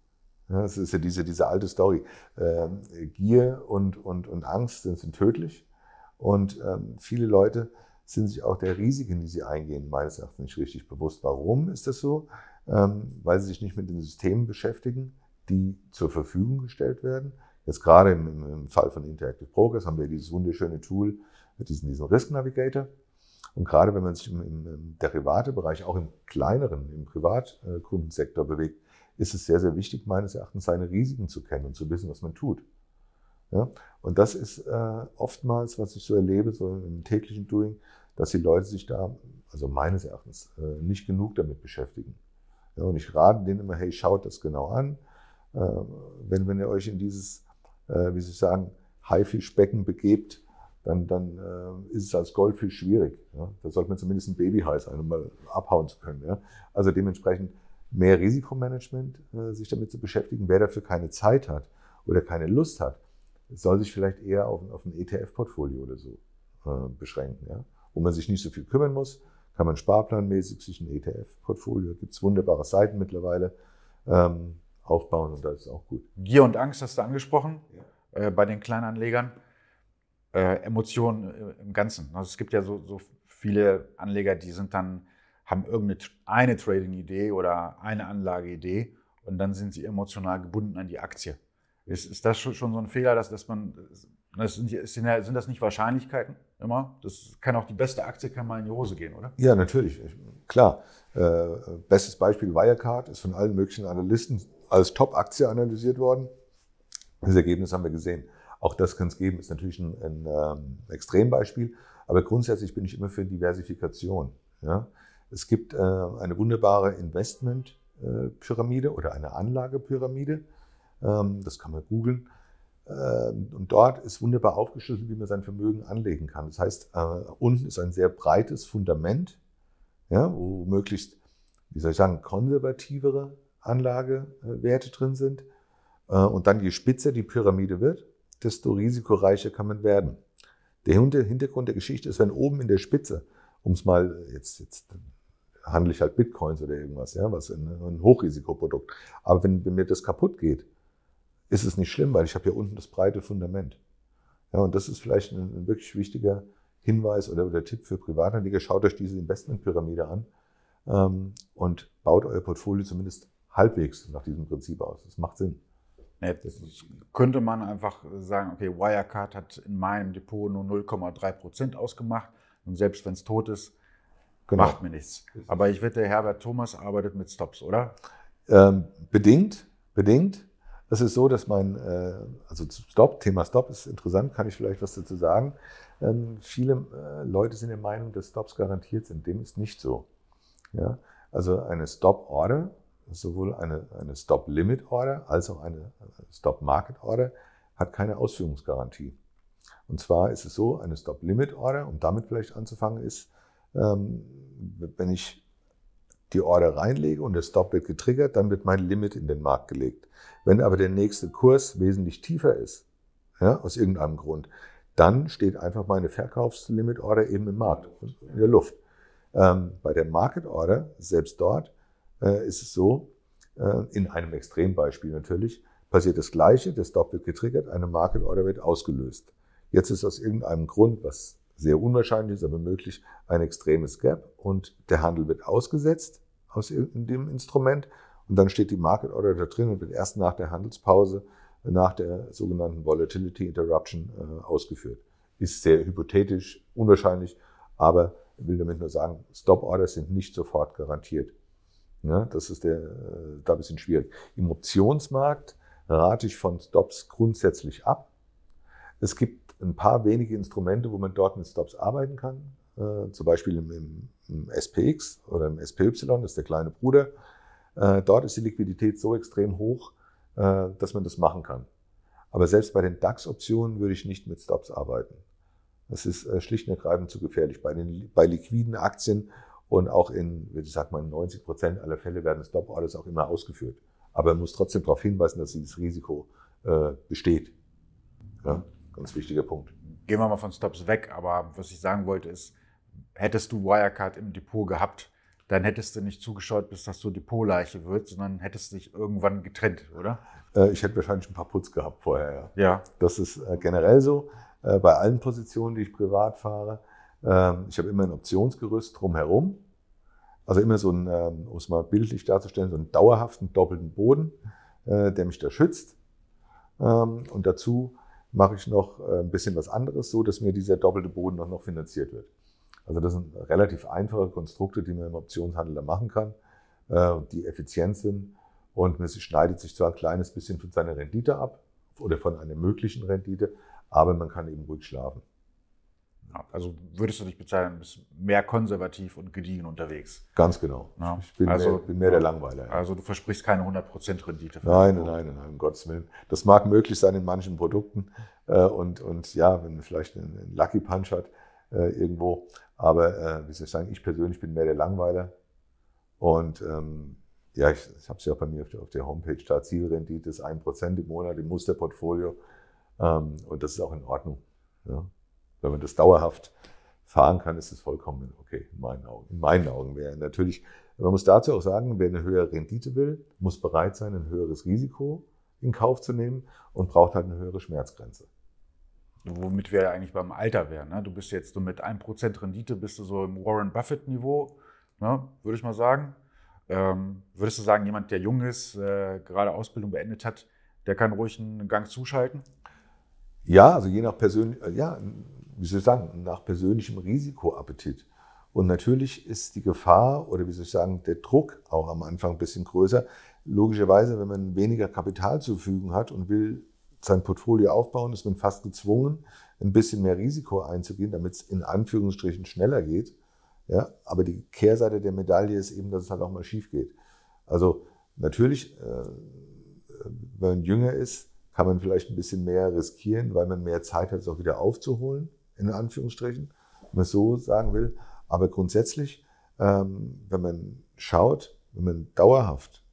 B: Ja, das ist ja diese, diese alte Story. Ähm, Gier und, und, und Angst sind, sind tödlich. Und ähm, viele Leute sind sich auch der Risiken, die sie eingehen, meines Erachtens nicht richtig bewusst. Warum ist das so? Ähm, weil sie sich nicht mit den Systemen beschäftigen, die zur Verfügung gestellt werden Jetzt gerade im, im Fall von Interactive Progress haben wir dieses wunderschöne Tool, diesen, diesen Risk Navigator. Und gerade wenn man sich im, im Derivatebereich, auch im kleineren, im Privatkundensektor bewegt, ist es sehr, sehr wichtig, meines Erachtens, seine Risiken zu kennen und zu wissen, was man tut. Ja? Und das ist äh, oftmals, was ich so erlebe, so im täglichen Doing, dass die Leute sich da, also meines Erachtens, äh, nicht genug damit beschäftigen. Ja, und ich rate denen immer, hey, schaut das genau an. Äh, wenn, wenn ihr euch in dieses äh, wie Sie sagen, Haifischbecken begebt, dann, dann äh, ist es als Goldfisch schwierig. Ja? Da sollte man zumindest ein Babyhai sein, um mal abhauen zu können. Ja? Also dementsprechend mehr Risikomanagement, äh, sich damit zu beschäftigen. Wer dafür keine Zeit hat oder keine Lust hat, soll sich vielleicht eher auf, auf ein ETF-Portfolio oder so äh, beschränken, ja? wo man sich nicht so viel kümmern muss. Kann man sparplanmäßig sich ein ETF-Portfolio, gibt es wunderbare Seiten mittlerweile, ähm,
A: aufbauen und das ist auch gut. Gier und Angst hast du angesprochen ja. äh, bei den Kleinanlegern. Äh, Emotionen äh, im Ganzen. Also es gibt ja so, so viele Anleger, die sind dann, haben irgendeine Trading-Idee oder eine Anlageidee und dann sind sie emotional gebunden an die Aktie. Ist, ist das schon, so ein Fehler, dass, dass man, das ne, sind, sind das nicht Wahrscheinlichkeiten immer? Das kann auch die beste Aktie kann mal in die Hose gehen, oder? Ja,
B: natürlich, klar. Äh, bestes Beispiel Wirecard ist von allen möglichen Analysten als Top-Aktie analysiert worden. Das Ergebnis haben wir gesehen. Auch das kann es geben, ist natürlich ein, ein ähm, Extrembeispiel. Aber grundsätzlich bin ich immer für Diversifikation. Ja? Es gibt äh, eine wunderbare Investmentpyramide äh, oder eine Anlagepyramide. Ähm, das kann man googeln. Ähm, und dort ist wunderbar aufgeschlüsselt, wie man sein Vermögen anlegen kann. Das heißt, äh, unten ist ein sehr breites Fundament, ja, wo möglichst, wie soll ich sagen, konservativere Anlagewerte äh, drin sind. Äh, und dann je spitzer die Pyramide wird, desto risikoreicher kann man werden. Der Hintergrund der Geschichte ist, wenn oben in der Spitze, um es mal äh, jetzt, jetzt handle ich halt Bitcoins oder irgendwas, ja, was ein Hochrisikoprodukt. Aber wenn, wenn mir das kaputt geht, ist es nicht schlimm, weil ich habe hier unten das breite Fundament. Ja, und das ist vielleicht ein, ein wirklich wichtiger Hinweis oder, oder Tipp für Privatanleger. Schaut euch diese Investmentpyramide an ähm, und baut euer Portfolio zumindest halbwegs nach diesem Prinzip
A: aus. Das macht Sinn. Jetzt könnte man einfach sagen, okay, Wirecard hat in meinem Depot nur 0,3 Prozent ausgemacht und selbst wenn es tot ist, genau. macht mir nichts. Aber ich wette, Herbert Thomas arbeitet mit Stops, oder?
B: Ähm, bedingt, bedingt. Es ist so, dass mein, äh, also Stop, Thema Stop ist interessant, kann ich vielleicht was dazu sagen. Ähm, viele äh, Leute sind der Meinung, dass Stops garantiert sind. Dem ist nicht so. Ja? Also eine Stop-Order sowohl eine, eine Stop-Limit-Order als auch eine Stop-Market-Order hat keine Ausführungsgarantie. Und zwar ist es so, eine Stop-Limit-Order, um damit vielleicht anzufangen, ist, ähm, wenn ich die Order reinlege und der Stop wird getriggert, dann wird mein Limit in den Markt gelegt. Wenn aber der nächste Kurs wesentlich tiefer ist, ja, aus irgendeinem Grund, dann steht einfach meine Verkaufslimit-Order eben im Markt, in der Luft. Ähm, bei der Market-Order, selbst dort, äh, ist es so, äh, in einem Extrembeispiel natürlich, passiert das Gleiche, der Stop wird getriggert, eine Market Order wird ausgelöst. Jetzt ist aus irgendeinem Grund, was sehr unwahrscheinlich ist, aber möglich, ein extremes Gap und der Handel wird ausgesetzt aus irgendeinem Instrument und dann steht die Market Order da drin und wird erst nach der Handelspause, nach der sogenannten Volatility Interruption äh, ausgeführt. Ist sehr hypothetisch, unwahrscheinlich, aber will damit nur sagen, Stop Orders sind nicht sofort garantiert. Ja, ne? das ist der, äh, da ein bisschen schwierig. Im Optionsmarkt rate ich von Stops grundsätzlich ab. Es gibt ein paar wenige Instrumente, wo man dort mit Stops arbeiten kann. Äh, zum Beispiel im, im, im, SPX oder im SPY, das ist der kleine Bruder. Äh, dort ist die Liquidität so extrem hoch, äh, dass man das machen kann. Aber selbst bei den DAX-Optionen würde ich nicht mit Stops arbeiten. Das ist äh, schlicht und ergreifend zu gefährlich. Bei, den, bei liquiden Aktien und auch in, ich sag mal, 90 Prozent aller Fälle werden Stop-Orders auch immer ausgeführt. Aber man muss trotzdem
A: darauf hinweisen, dass dieses Risiko äh, besteht. Ja, ganz wichtiger Punkt. Gehen wir mal von Stops weg, aber was ich sagen wollte ist, hättest du Wirecard im Depot gehabt, dann hättest du nicht zugeschaut, bis das so Depotleiche wird, sondern hättest dich irgendwann getrennt, oder?
B: Äh, ich hätte wahrscheinlich ein paar Putz gehabt vorher, ja. ja. Das ist äh, generell so, äh, bei allen Positionen, die ich privat fahre. Ähm, ich habe immer ein Optionsgerüst drumherum. Also immer so ein, ähm, um es mal bildlich darzustellen, so einen dauerhaften doppelten Boden, äh, der mich da schützt. Ähm, und dazu mache ich noch äh, ein bisschen was anderes, so dass mir dieser doppelte Boden auch noch finanziert wird. Also das sind relativ einfache Konstrukte, die man im Optionshandel da machen kann, äh, die effizient sind und man schneidet sich zwar ein kleines bisschen von seiner Rendite ab oder von einer möglichen Rendite, aber man kann eben ruhig
A: schlafen. Ja, also würdest du dich bezeichnen, bist mehr konservativ und gediegen unterwegs.
B: Ganz genau. Ja. Ich bin, also, mehr, bin mehr der Langweiler. Ja.
A: Also du versprichst keine 100% Rendite. Nein, nein,
B: nein, nein, um Gottes Willen. Das mag möglich sein in manchen Produkten äh, und, und ja, wenn man vielleicht einen, einen Lucky Punch hat äh, irgendwo. Aber äh, wie soll ich sagen, ich persönlich bin mehr der Langweiler. Und ähm, ja, ich, ich habe es ja bei mir auf der, auf der Homepage da, Zielrendite ist 1% im Monat im Musterportfolio. Ähm, und das ist auch in Ordnung. Ja. Wenn man das dauerhaft fahren kann, ist es vollkommen okay, in meinen Augen. In meinen Augen wäre natürlich, man muss dazu auch sagen, wer eine höhere Rendite will, muss bereit sein, ein höheres Risiko in Kauf zu nehmen und braucht halt eine höhere Schmerzgrenze.
A: Womit wir ja eigentlich beim Alter wären. Ne? Du bist jetzt so mit 1% Rendite, bist du so im Warren Buffett-Niveau, ne? würde ich mal sagen. Ähm, würdest du sagen, jemand, der jung ist, äh, gerade Ausbildung beendet hat, der kann ruhig einen Gang zuschalten?
B: Ja, also je nach Persönlichkeit, äh, ja, wie soll ich sagen, nach persönlichem Risikoappetit. Und natürlich ist die Gefahr oder wie soll ich sagen, der Druck auch am Anfang ein bisschen größer. Logischerweise, wenn man weniger Kapital zur Verfügung hat und will sein Portfolio aufbauen, ist man fast gezwungen, ein bisschen mehr Risiko einzugehen, damit es in Anführungsstrichen schneller geht. Ja, aber die Kehrseite der Medaille ist eben, dass es halt auch mal schief geht. Also natürlich, äh, wenn man jünger ist, kann man vielleicht ein bisschen mehr riskieren, weil man mehr Zeit hat, es auch wieder aufzuholen in Anführungsstrichen, wenn man so sagen will. Aber grundsätzlich, ähm, wenn man schaut, wenn man dauerhaft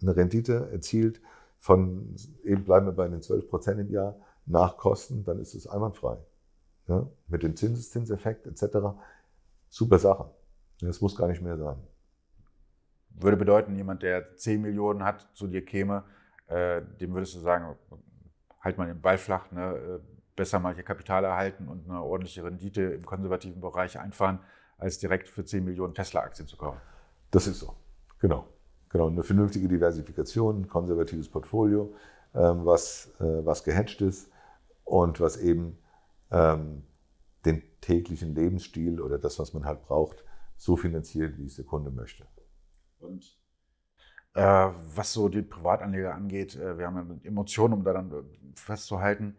B: eine Rendite erzielt von, eben bleiben wir bei den 12 Prozent im Jahr, nach Kosten, dann ist es einwandfrei. Ja? Mit dem Zinseszinseffekt etc. Super Sache. Das muss gar
A: nicht mehr sein. Würde bedeuten, jemand, der 10 Millionen hat, zu dir käme, äh, dem würdest du sagen, halt mal den Ball flach, ne? Äh, besser mal ihr Kapital erhalten und eine ordentliche Rendite im konservativen Bereich einfahren, als direkt für 10 Millionen Tesla-Aktien zu kaufen.
B: Das ist so, genau. Genau, eine vernünftige Diversifikation, ein konservatives Portfolio, ähm, was, äh, was gehatcht ist und was eben ähm, den täglichen Lebensstil oder das, was man halt braucht, so finanziert,
A: wie es der Kunde möchte. Und äh, was so die Privatanleger angeht, äh, wir haben ja Emotionen, um da dann äh, festzuhalten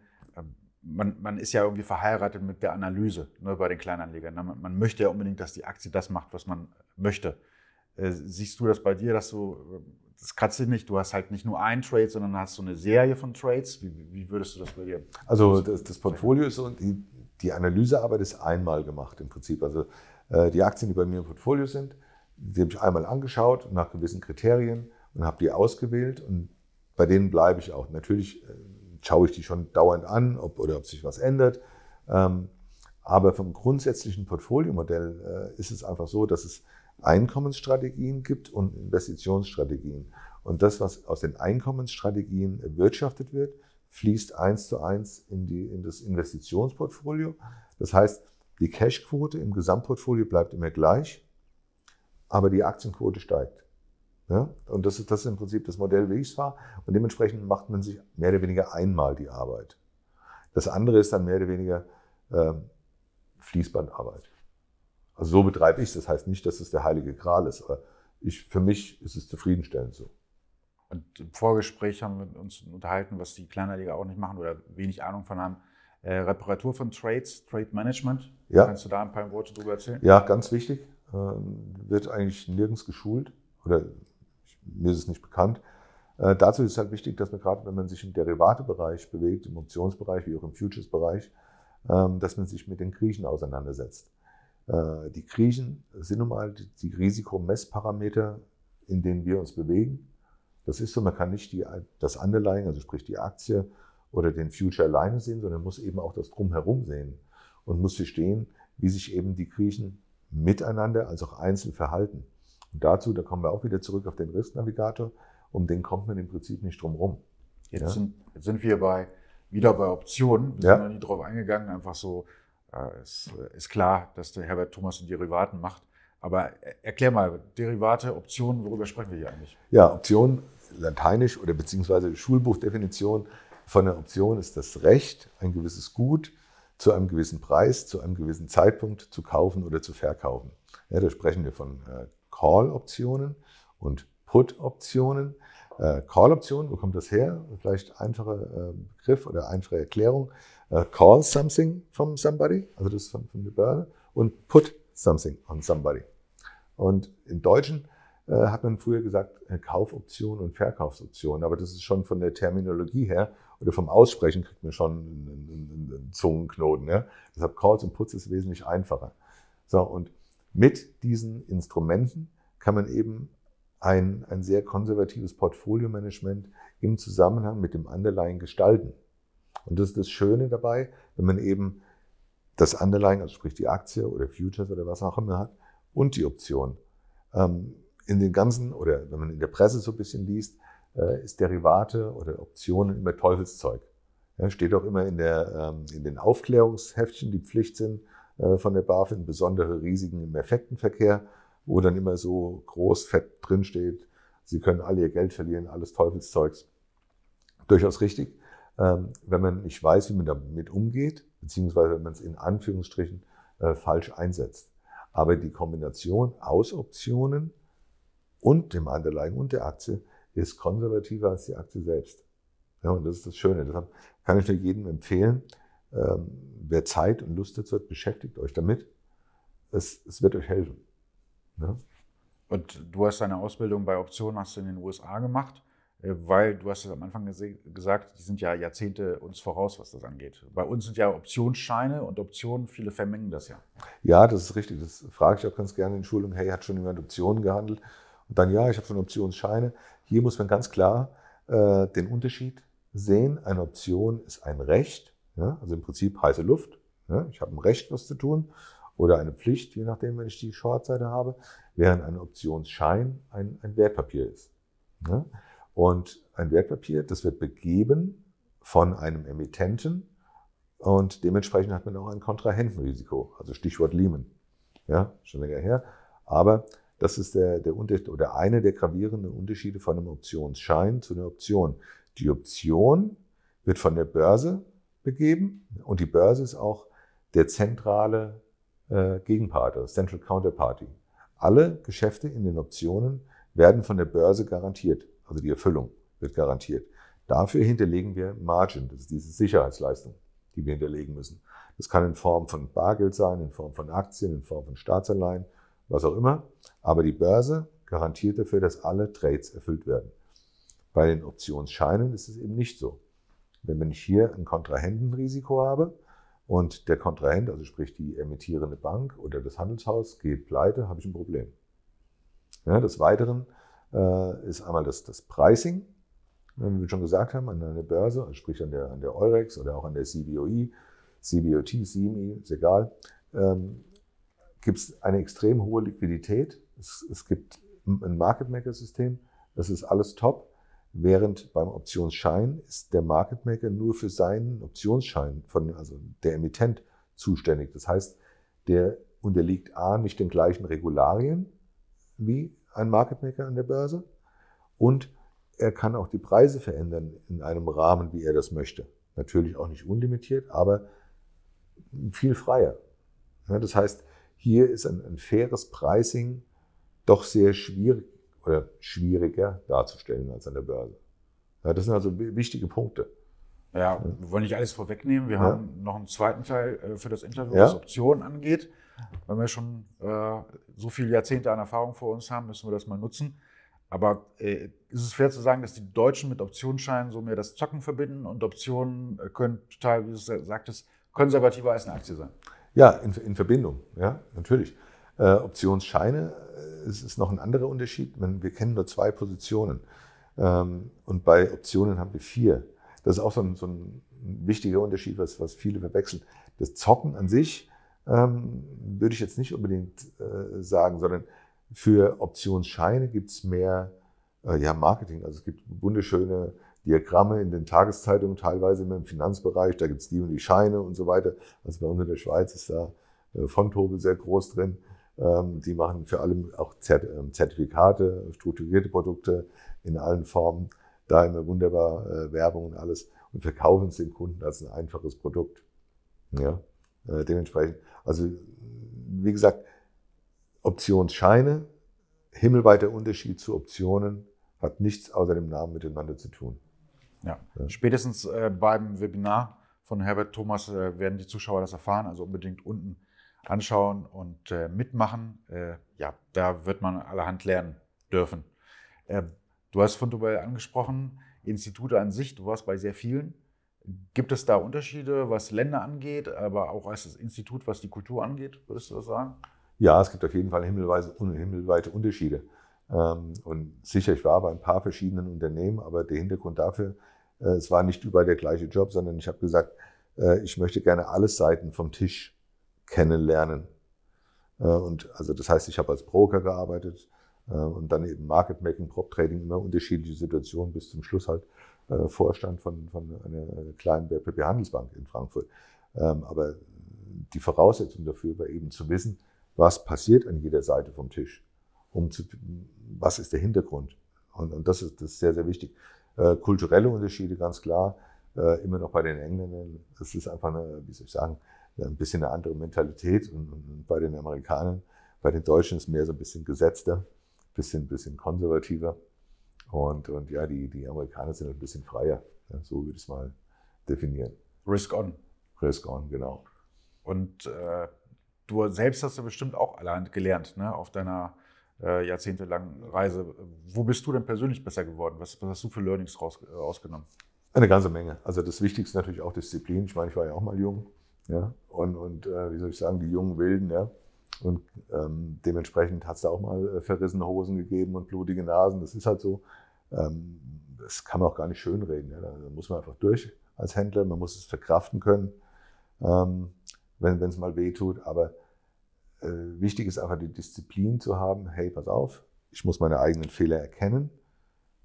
A: man, man ist ja irgendwie verheiratet mit der Analyse ne, bei den Kleinanlegern. Ne? Man, man möchte ja unbedingt, dass die Aktie das macht, was man möchte. Äh, siehst du das bei dir, dass du, das kratzt du nicht, du hast halt nicht nur einen Trade, sondern hast so eine Serie von Trades. Wie, wie würdest du das bei dir? Also das, das Portfolio ist so,
B: die, die Analysearbeit ist einmal gemacht im Prinzip. Also äh, die Aktien, die bei mir im Portfolio sind, die habe ich einmal angeschaut nach gewissen Kriterien und habe die ausgewählt und bei denen bleibe ich auch. Natürlich äh, schaue ich die schon dauernd an, ob, oder ob sich was ändert. Ähm, aber vom grundsätzlichen Portfoliomodell äh, ist es einfach so, dass es Einkommensstrategien gibt und Investitionsstrategien. Und das, was aus den Einkommensstrategien erwirtschaftet wird, fließt eins zu eins in, die, in das Investitionsportfolio. Das heißt, die Cashquote im Gesamtportfolio bleibt immer gleich, aber die Aktienquote steigt. Ja? Ne? Und das ist, das ist im Prinzip das Modell, wie ich es war. Und dementsprechend macht man sich mehr oder weniger einmal die Arbeit. Das andere ist dann mehr oder weniger äh, Fließbandarbeit. Also so betreibe ich es. Das heißt nicht, dass es der heilige Gral ist, aber ich, für mich ist es zufriedenstellend so.
A: Und im Vorgespräch haben wir uns unterhalten, was die Kleinanleger auch nicht machen oder wenig Ahnung von haben. Äh, Reparatur von Trades, Trade Management. Ja. Kannst du da ein paar Worte drüber erzählen? Ja,
B: ganz wichtig.
A: Ähm,
B: wird eigentlich nirgends geschult oder mir ist es nicht bekannt. Äh, dazu ist es halt wichtig, dass man gerade, wenn man sich im Derivatebereich bewegt, im Optionsbereich wie auch im Futures-Bereich, äh, dass man sich mit den Griechen auseinandersetzt. Äh, die Griechen sind nun mal die, die Risikomessparameter, in denen wir uns bewegen. Das ist so, man kann nicht die, das Underlying, also sprich die Aktie oder den Future alleine sehen, sondern muss eben auch das Drumherum sehen und muss verstehen, wie sich eben die Griechen miteinander als auch einzeln verhalten. Und dazu, da kommen wir auch wieder zurück auf den Risk-Navigator, um den kommt man im Prinzip nicht drum
A: rum. Jetzt, ja? sind, jetzt sind wir bei, wieder bei Optionen. Wir ja. sind noch nie drauf eingegangen, einfach so, äh, ist, äh, ist klar, dass der Herbert Thomas und Derivaten macht. Aber äh, erklär mal, Derivate, Optionen, worüber sprechen wir hier eigentlich?
B: Ja, Optionen, lateinisch oder beziehungsweise Schulbuchdefinition von einer Option ist das Recht, ein gewisses Gut zu einem gewissen Preis, zu einem gewissen Zeitpunkt zu kaufen oder zu verkaufen. Ja, da sprechen wir von äh, Call-Optionen und Put-Optionen. Äh, call optionen wo kommt das her? Vielleicht einfacher äh, Begriff oder einfache Erklärung. Äh, call something from somebody, also das von, von der Börse, und put something on somebody. Und im Deutschen äh, hat man früher gesagt äh, Kaufoption und Verkaufsoption, aber das ist schon von der Terminologie her oder vom Aussprechen kriegt man schon einen, einen, einen Zungenknoten. Ja? Deshalb Calls und Puts ist wesentlich einfacher. So, und mit diesen Instrumenten kann man eben ein, ein sehr konservatives Portfolio-Management im Zusammenhang mit dem Underlying gestalten. Und das ist das Schöne dabei, wenn man eben das Underlying, also sprich die Aktie oder Futures oder was auch immer hat, und die Option. Ähm, in den ganzen, oder wenn man in der Presse so ein bisschen liest, äh, ist Derivate oder Optionen immer Teufelszeug. steht auch immer in, der, ähm, in den Aufklärungsheftchen, die Pflicht sind, äh, von der BaFin, besondere Risiken im Effektenverkehr, wo dann immer so groß fett drinsteht, sie können alle ihr Geld verlieren, alles Teufelszeugs. Durchaus richtig. Ähm, wenn man nicht weiß, wie man damit umgeht, beziehungsweise wenn man es in Anführungsstrichen äh, falsch einsetzt. Aber die Kombination aus Optionen und dem Anleihen und der Aktie ist konservativer als die Aktie selbst. Ja, und das ist das Schöne. Deshalb kann ich nur jedem empfehlen, ähm, wer
A: Zeit und Lust dazu hat, beschäftigt euch damit. Es, es wird euch helfen. Ne? Und du hast deine Ausbildung bei Optionen hast du in den USA gemacht, äh, weil du hast es am Anfang gesagt, die sind ja Jahrzehnte uns voraus, was das angeht. Bei uns sind ja Optionsscheine und Optionen, viele vermengen das ja.
B: Ja, das ist richtig. Das frage ich auch ganz gerne in Schulungen. Hey, hat schon jemand Optionen gehandelt? Und dann, ja, ich habe schon Optionsscheine. Hier muss man ganz klar äh, den Unterschied sehen. Eine Option ist ein Recht ja, also im Prinzip heiße Luft. Ja, ich habe ein Recht, was zu tun oder eine Pflicht, je nachdem, wenn ich die Shortseite habe, während ein Optionsschein ein, ein Wertpapier ist. Ja? Und ein Wertpapier, das wird begeben von einem Emittenten und dementsprechend hat man auch ein Kontrahentenrisiko, also Stichwort Lehman. Ja, schon länger her. Aber das ist der, der Unterschied oder eine der gravierenden Unterschiede von einem Optionsschein zu einer Option. Die Option wird von der Börse begeben. Und die Börse ist auch der zentrale äh, Gegenpart, also Central Counterparty. Alle Geschäfte in den Optionen werden von der Börse garantiert, also die Erfüllung wird garantiert. Dafür hinterlegen wir Margin, das ist diese Sicherheitsleistung, die wir hinterlegen müssen. Das kann in Form von Bargeld sein, in Form von Aktien, in Form von Staatsanleihen, was auch immer. Aber die Börse garantiert dafür, dass alle Trades erfüllt werden. Bei den Optionsscheinen ist es eben nicht so. Denn wenn ich hier ein Kontrahentenrisiko habe und der Kontrahent, also sprich die emittierende Bank oder das Handelshaus, geht pleite, habe ich ein Problem. Ja, des Weiteren äh, ist einmal das, das Pricing, wie wir schon gesagt haben, an einer Börse, also sprich an der, an der Eurex oder auch an der CBOE, CBOT, CME, ist egal, ähm, gibt es eine extrem hohe Liquidität. Es, es gibt ein Market Maker System, das ist alles top. Während beim Optionsschein ist der Market Maker nur für seinen Optionsschein von, also der Emittent zuständig. Das heißt, der unterliegt A nicht den gleichen Regularien wie ein Market Maker an der Börse und er kann auch die Preise verändern in einem Rahmen, wie er das möchte. Natürlich auch nicht unlimitiert, aber viel freier. das heißt, hier ist ein, ein faires Pricing doch sehr schwierig oder schwieriger darzustellen als an der Börse. Ja, das sind
A: also wichtige Punkte. Ja, wir wollen nicht alles vorwegnehmen. Wir ja. haben noch einen zweiten Teil äh, für das Interview, ja. was Optionen angeht. Wenn wir schon äh, so viele Jahrzehnte an Erfahrung vor uns haben, müssen wir das mal nutzen. Aber äh, ist es fair zu sagen, dass die Deutschen mit Optionsscheinen so mehr das Zocken verbinden und Optionen äh, können total, wie du es sagtest, konservativer als eine Aktie sein?
B: Ja, in, in Verbindung, ja, natürlich. Äh, Optionsscheine äh, es ist noch ein anderer Unterschied. Wir kennen nur zwei Positionen. Ähm, und bei Optionen haben wir vier. Das ist auch so ein, so ein wichtiger Unterschied, was, was, viele verwechseln. Das Zocken an sich ähm, würde ich jetzt nicht unbedingt äh, sagen, sondern für Optionsscheine gibt es mehr äh, ja, Marketing. Also es gibt wunderschöne Diagramme in den Tageszeitungen, teilweise im Finanzbereich. Da gibt es die und die Scheine und so weiter. Also bei uns in der Schweiz ist da äh, Fontobel sehr groß drin. Ähm, die machen für allem auch ähm, Zertifikate, strukturierte Produkte in allen Formen. Da immer wunderbar äh, Werbung und alles und verkaufen es den Kunden als ein einfaches Produkt. Ja, äh, dementsprechend. Also, wie gesagt, Optionsscheine, himmelweiter Unterschied zu Optionen, hat nichts außer dem Namen miteinander zu tun.
A: ja. spätestens äh, beim Webinar von Herbert Thomas werden die Zuschauer das erfahren. Also unbedingt unten anschauen und äh, mitmachen. Äh, ja, da wird man allerhand lernen dürfen. Äh, du hast von Dubai angesprochen, Institute an sich, du warst bei sehr vielen. Gibt es da Unterschiede, was Länder angeht, aber auch als das Institut, was die Kultur angeht, würdest du das sagen?
B: Ja, es gibt auf jeden Fall himmelweite Unterschiede. Ähm, und sicher, ich war bei ein paar verschiedenen Unternehmen, aber der Hintergrund dafür, äh, es war nicht überall der gleiche Job, sondern ich habe gesagt, äh, ich möchte gerne alle Seiten vom Tisch kennenlernen. Äh, und also das heißt, ich habe als Broker gearbeitet äh, und dann eben Market Making, Prop Trading, immer unterschiedliche Situationen bis zum Schluss halt äh, Vorstand von, von einer kleinen WPP Handelsbank in Frankfurt. Ähm, aber die Voraussetzung dafür war eben zu wissen, was passiert an jeder Seite vom Tisch, um zu, was ist der Hintergrund. Und, und das, ist, das ist sehr, sehr wichtig. Kulturelle Unterschiede, ganz klar, immer noch bei den Engländern. Das ist einfach eine, wie soll ich sagen, ein bisschen eine andere Mentalität. Und, bei den Amerikanern, bei den Deutschen ist mehr so ein bisschen gesetzter, ein bisschen, bisschen konservativer. Und, und ja, die, die Amerikaner sind ein bisschen
A: freier. Ja, so würde ich es mal definieren. Risk on. Risk on, genau. Und äh, du selbst hast ja bestimmt auch allein gelernt, ne, auf deiner äh, jahrzehntelangen Reise. Wo bist du denn persönlich besser geworden? Was, was hast du für Learnings raus, äh, rausgenommen?
B: Eine ganze Menge. Also das Wichtigste natürlich auch Disziplin. Ich meine, ich war ja auch mal jung. Ja? Und, und äh, wie soll ich sagen, die jungen Wilden, ja. Und ähm, dementsprechend hat es da auch mal äh, verrissene Hosen gegeben und blutige Nasen. Das ist halt so. Ähm, das kann man auch gar nicht schönreden. Ja. Da muss man einfach durch als Händler. Man muss es verkraften können, ähm, wenn es mal weh tut. Aber äh, wichtig ist einfach die Disziplin zu haben. Hey, pass auf, ich muss meine eigenen Fehler erkennen.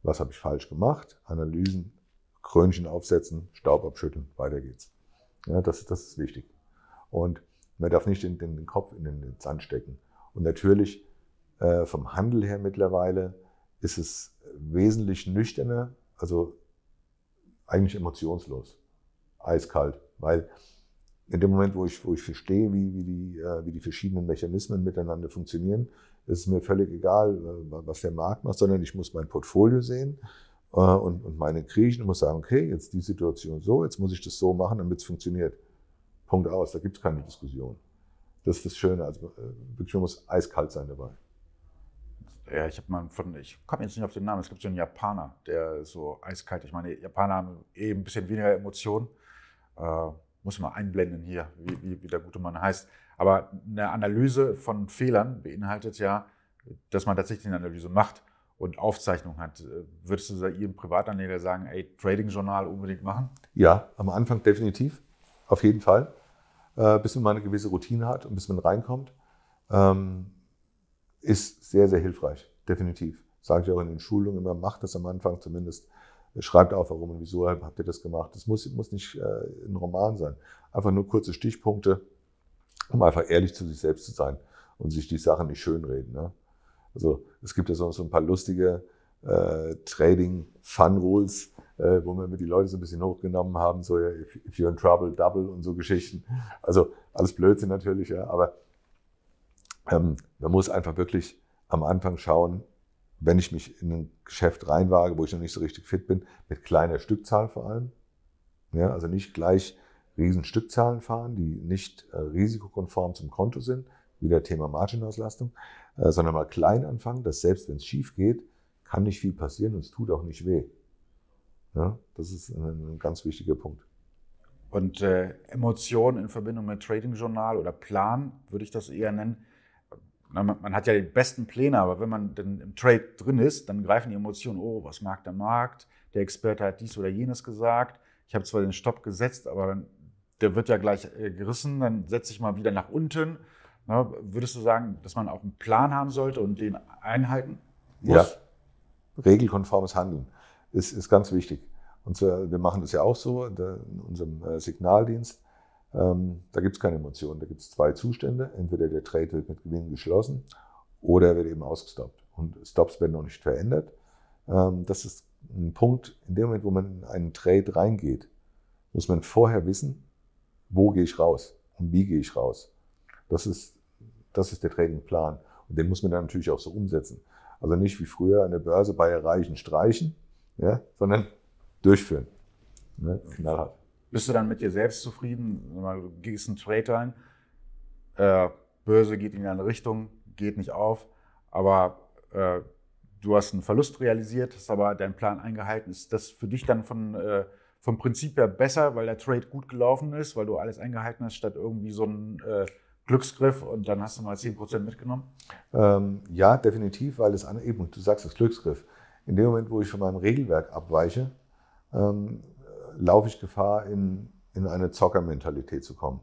B: Was habe ich falsch gemacht? Analysen, Krönchen aufsetzen, Staub abschütteln, weiter geht's. Ja, das, das ist wichtig. Und man darf nicht den, den Kopf in den Sand stecken. Und natürlich äh, vom Handel her mittlerweile ist es wesentlich nüchterner, also eigentlich emotionslos, eiskalt, weil in dem Moment, wo ich, wo ich verstehe, wie, wie, die, äh, wie die verschiedenen Mechanismen miteinander funktionieren, ist es mir völlig egal, äh, was der Markt macht, sondern ich muss mein Portfolio sehen, äh, und, und meine Griechen und muss sagen, okay, jetzt die Situation so, jetzt muss ich das so machen, damit es funktioniert. Punkt aus, da gibt es
A: keine Diskussion. Das ist das Schöne, also äh, wirklich, man muss eiskalt sein dabei. Ja, ich habe mal von, ich komme jetzt nicht auf den Namen, es gibt so einen Japaner, der so eiskalt, ich meine, Japaner haben eh ein bisschen weniger Emotionen. Äh, muss man einblenden hier, wie, wie, wie der gute Mann heißt. Aber eine Analyse von Fehlern beinhaltet ja, dass man tatsächlich eine Analyse macht und Aufzeichnung hat. Äh, würdest du da Ihrem Privatanleger sagen, ey, Trading-Journal unbedingt machen?
B: Ja, am Anfang definitiv, auf jeden Fall, äh, bis man mal eine gewisse Routine hat und bis man reinkommt, ähm, ist sehr, sehr hilfreich, definitiv. Sage ich auch in den Schulungen immer, macht das am Anfang zumindest. Schreibt auf, warum und wieso habt ihr das gemacht. Das muss, muss nicht äh, ein Roman sein. Einfach nur kurze Stichpunkte, um einfach ehrlich zu sich selbst zu sein und sich die Sachen nicht schönreden. Ne? Also es gibt ja so, so ein paar lustige äh, Trading-Fun-Rules, äh, wo wir mit die Leute so ein bisschen hochgenommen haben, so ja, if you're in trouble, double und so Geschichten. Also alles Blödsinn natürlich, ja, aber ähm, man muss einfach wirklich am Anfang schauen, wenn ich mich in ein Geschäft reinwage, wo ich noch nicht so richtig fit bin, mit kleiner Stückzahl vor allem. Ja, also nicht gleich riesen Stückzahlen fahren, die nicht äh, risikokonform zum Konto sind, wie der Thema Marginauslastung, äh, sondern mal klein anfangen, dass selbst wenn es schief geht, kann nicht viel passieren und es tut auch nicht weh. Ja, das ist ein, ganz wichtiger Punkt. Und äh,
A: Emotionen in Verbindung mit Trading Journal oder Plan, würde ich das eher nennen. Na, man, man, hat ja die besten Pläne, aber wenn man dann im Trade drin ist, dann greifen die Emotionen, oh, was mag der Markt? Der Experte hat dies oder jenes gesagt. Ich habe zwar den Stopp gesetzt, aber dann, der wird ja gleich äh, gerissen, dann setze ich mal wieder nach unten na, würdest du sagen, dass man auch einen Plan haben sollte und den einhalten muss?
B: Ja, regelkonformes Handeln ist, ist ganz wichtig. Und zwar, wir machen das ja auch so in unserem äh, Signaldienst. Ähm, da gibt es keine Emotionen, da gibt es zwei Zustände. Entweder der Trade wird mit Gewinn geschlossen oder er wird eben ausgestoppt. Und Stops werden noch nicht verändert. Ähm, das ist ein Punkt, in dem Moment, wo man in einen Trade reingeht, muss man vorher wissen, wo gehe ich raus und wie gehe ich raus. Das ist, das ist der Trading-Plan. Und den muss man dann natürlich auch so umsetzen. Also nicht wie früher an der Börse bei Erreichen streichen, ja, sondern durchführen.
A: Ne, knallhart. Bist du dann mit dir selbst zufrieden? Du gehst einen Trade rein, äh, Börse geht in eine Richtung, geht nicht auf, aber äh, du hast einen Verlust realisiert, hast aber deinen Plan eingehalten. Ist das für dich dann von, äh, vom Prinzip her besser, weil der Trade gut gelaufen ist, weil du alles eingehalten hast, statt irgendwie so ein äh, Glücksgriff und dann hast du mal 10% mitgenommen?
B: Ähm, ja, definitiv, weil es an, eben, du sagst das Glücksgriff. In dem Moment, wo ich von meinem Regelwerk abweiche, ähm, laufe ich Gefahr, in, in eine Zockermentalität zu kommen.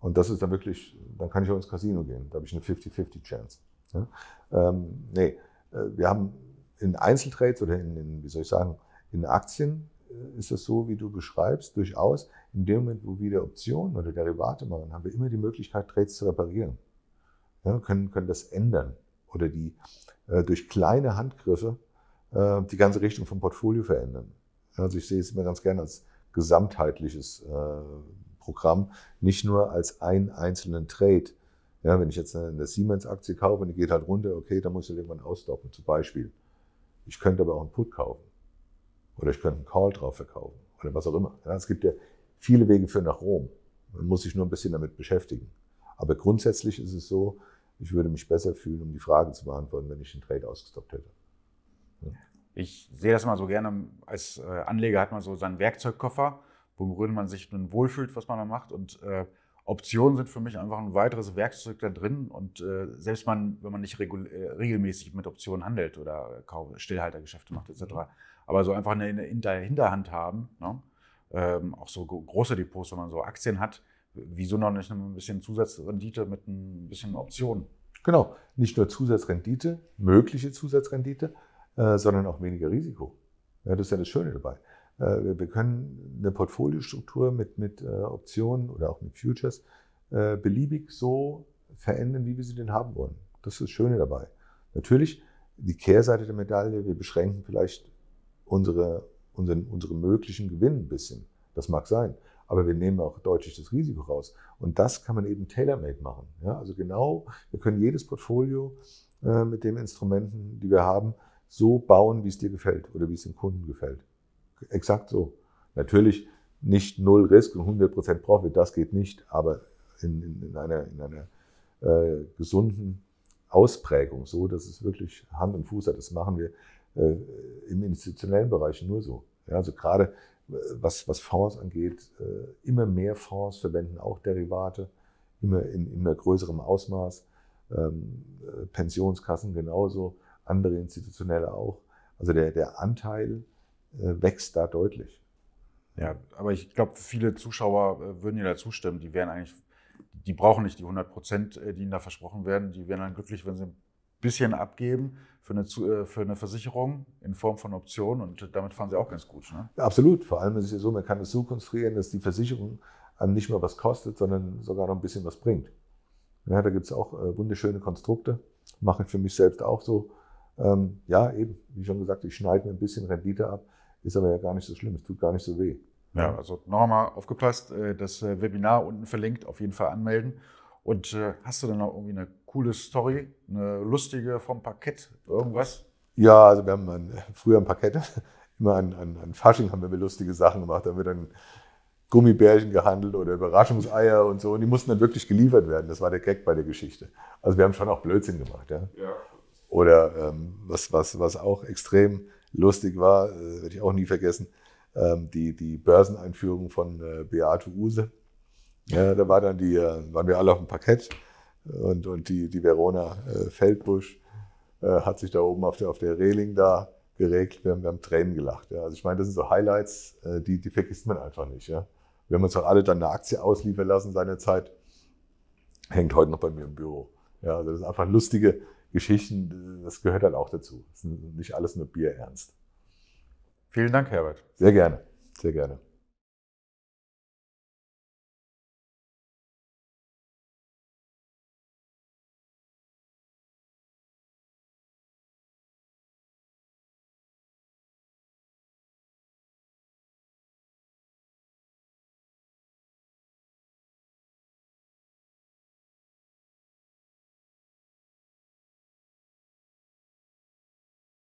B: Und das ist dann wirklich, dann kann ich auch ins Casino gehen. Da habe ich eine 50-50-Chance. Ja? Ähm, nee, äh, wir haben in Einzeltrades oder in, in, wie soll ich sagen, in Aktien ist das so, wie du beschreibst, durchaus. In dem Moment, wo wir Optionen oder Derivate machen, haben wir immer die Möglichkeit, Trades zu reparieren. Ja, können, können das ändern oder die äh, durch kleine Handgriffe äh, die ganze Richtung vom Portfolio verändern. Also ich sehe es immer ganz gerne als gesamtheitliches äh, Programm, nicht nur als einen einzelnen Trade. Ja, wenn ich jetzt eine Siemens-Aktie kaufe und die geht halt runter, okay, dann muss ich irgendwann ausstoppen, zum Beispiel. Ich könnte aber auch einen Put kaufen. Oder ich könnte einen Call drauf verkaufen oder was auch immer. Ja, es gibt ja viele Wege für nach Rom. Man muss sich nur ein bisschen damit beschäftigen. Aber grundsätzlich ist es so, ich würde mich besser fühlen, um die Frage zu beantworten, wenn
A: ich den Trade ausgestoppt hätte. Ja. Ich sehe das mal so gerne, als äh, Anleger hat man so seinen Werkzeugkoffer, worin man sich nun wohlfühlt, was man da macht. Und äh, Optionen sind für mich einfach ein weiteres Werkzeug da drin. Und äh, selbst man, wenn man nicht äh, regelmäßig mit Optionen handelt oder äh, Stillhaltergeschäfte macht etc., aber so einfach eine in der Hinterhand haben. Ne? Ähm, auch so große Depots, wenn man so Aktien hat, wieso noch nicht ein bisschen Zusatzrendite mit ein bisschen Optionen? Genau, nicht nur Zusatzrendite, mögliche Zusatzrendite,
B: äh, sondern auch weniger Risiko. Ja, das ist ja das Schöne dabei. Äh, wir, wir können eine Portfoliostruktur mit, mit äh, Optionen oder auch mit Futures äh, beliebig so verändern, wie wir sie denn haben wollen. Das ist das Schöne dabei. Natürlich die Kehrseite der Medaille, wir beschränken vielleicht unsere, unseren, unsere möglichen Gewinn ein bisschen. Das mag sein. Aber wir nehmen auch deutlich das Risiko raus. Und das kann man eben tailor-made machen. Ja, also genau, wir können jedes Portfolio äh, mit den Instrumenten, die wir haben, so bauen, wie es dir gefällt oder wie es dem Kunden gefällt. Exakt so. Natürlich nicht null Risk und 100% Profit, das geht nicht, aber in, in, in einer, in einer äh, gesunden Ausprägung, so dass es wirklich Hand und Fuß hat. Das machen wir äh, im institutionellen Bereich nur so. Ja, also gerade äh, was, was Fonds angeht, äh, immer mehr Fonds verwenden auch Derivate, immer in immer größerem Ausmaß. Ähm, Pensionskassen genauso, andere institutionelle auch. Also der, der Anteil wächst da deutlich.
A: Ja, aber ich glaube, viele Zuschauer würden dir da zustimmen. Die wären eigentlich, die brauchen nicht die 100 Prozent, die ihnen da versprochen werden. Die wären dann glücklich, wenn sie ein bisschen abgeben für eine, äh, für eine Versicherung in Form von Optionen und damit fahren sie auch ganz gut. Ne?
B: absolut. Vor allem ist es ja so, man kann es so konstruieren, dass die Versicherung einem nicht mehr was kostet, sondern sogar noch ein bisschen was bringt. Ja, da gibt es auch äh, wunderschöne Konstrukte, mache ich für mich selbst auch so. Ähm, ja, eben, wie schon gesagt, ich schneide mir ein bisschen Rendite ab, ist aber ja gar nicht so schlimm, es tut gar nicht so weh. Ja, also
A: nochmal aufgepasst, äh, das äh, Webinar unten verlinkt, auf jeden Fall anmelden. Und äh, hast du dann auch irgendwie eine coole Story, eine lustige vom Parkett, irgendwas?
B: Ja, also wir haben an, früher am Parkett, immer an, an, an Fasching haben wir lustige Sachen gemacht. Da haben wir dann Gummibärchen gehandelt oder Überraschungseier und so. Und die mussten dann wirklich geliefert werden. Das war der Gag bei der Geschichte. Also wir haben schon auch Blödsinn gemacht. Ja? ja. Oder ähm, was, was, was auch extrem lustig war, äh, werde ich auch nie vergessen, ähm, die, die Börseneinführung von äh, Beate Use ja, da war dann die, äh, waren wir alle auf dem Parkett und, und die, die Verona äh, Feldbusch äh, hat sich da oben auf der, auf der Reling da geregelt. Wir haben, wir haben Tränen gelacht. Ja. Also ich meine, das sind so Highlights, äh, die, die vergisst man einfach nicht. Ja. Wir haben uns auch alle dann eine Aktie ausliefern lassen seinerzeit. Hängt heute noch bei mir im Büro. Ja, also das sind einfach lustige Geschichten. Das gehört halt auch dazu. Das ist nicht alles nur Bierernst.
A: Vielen Dank, Herbert. Sehr gerne. Sehr gerne.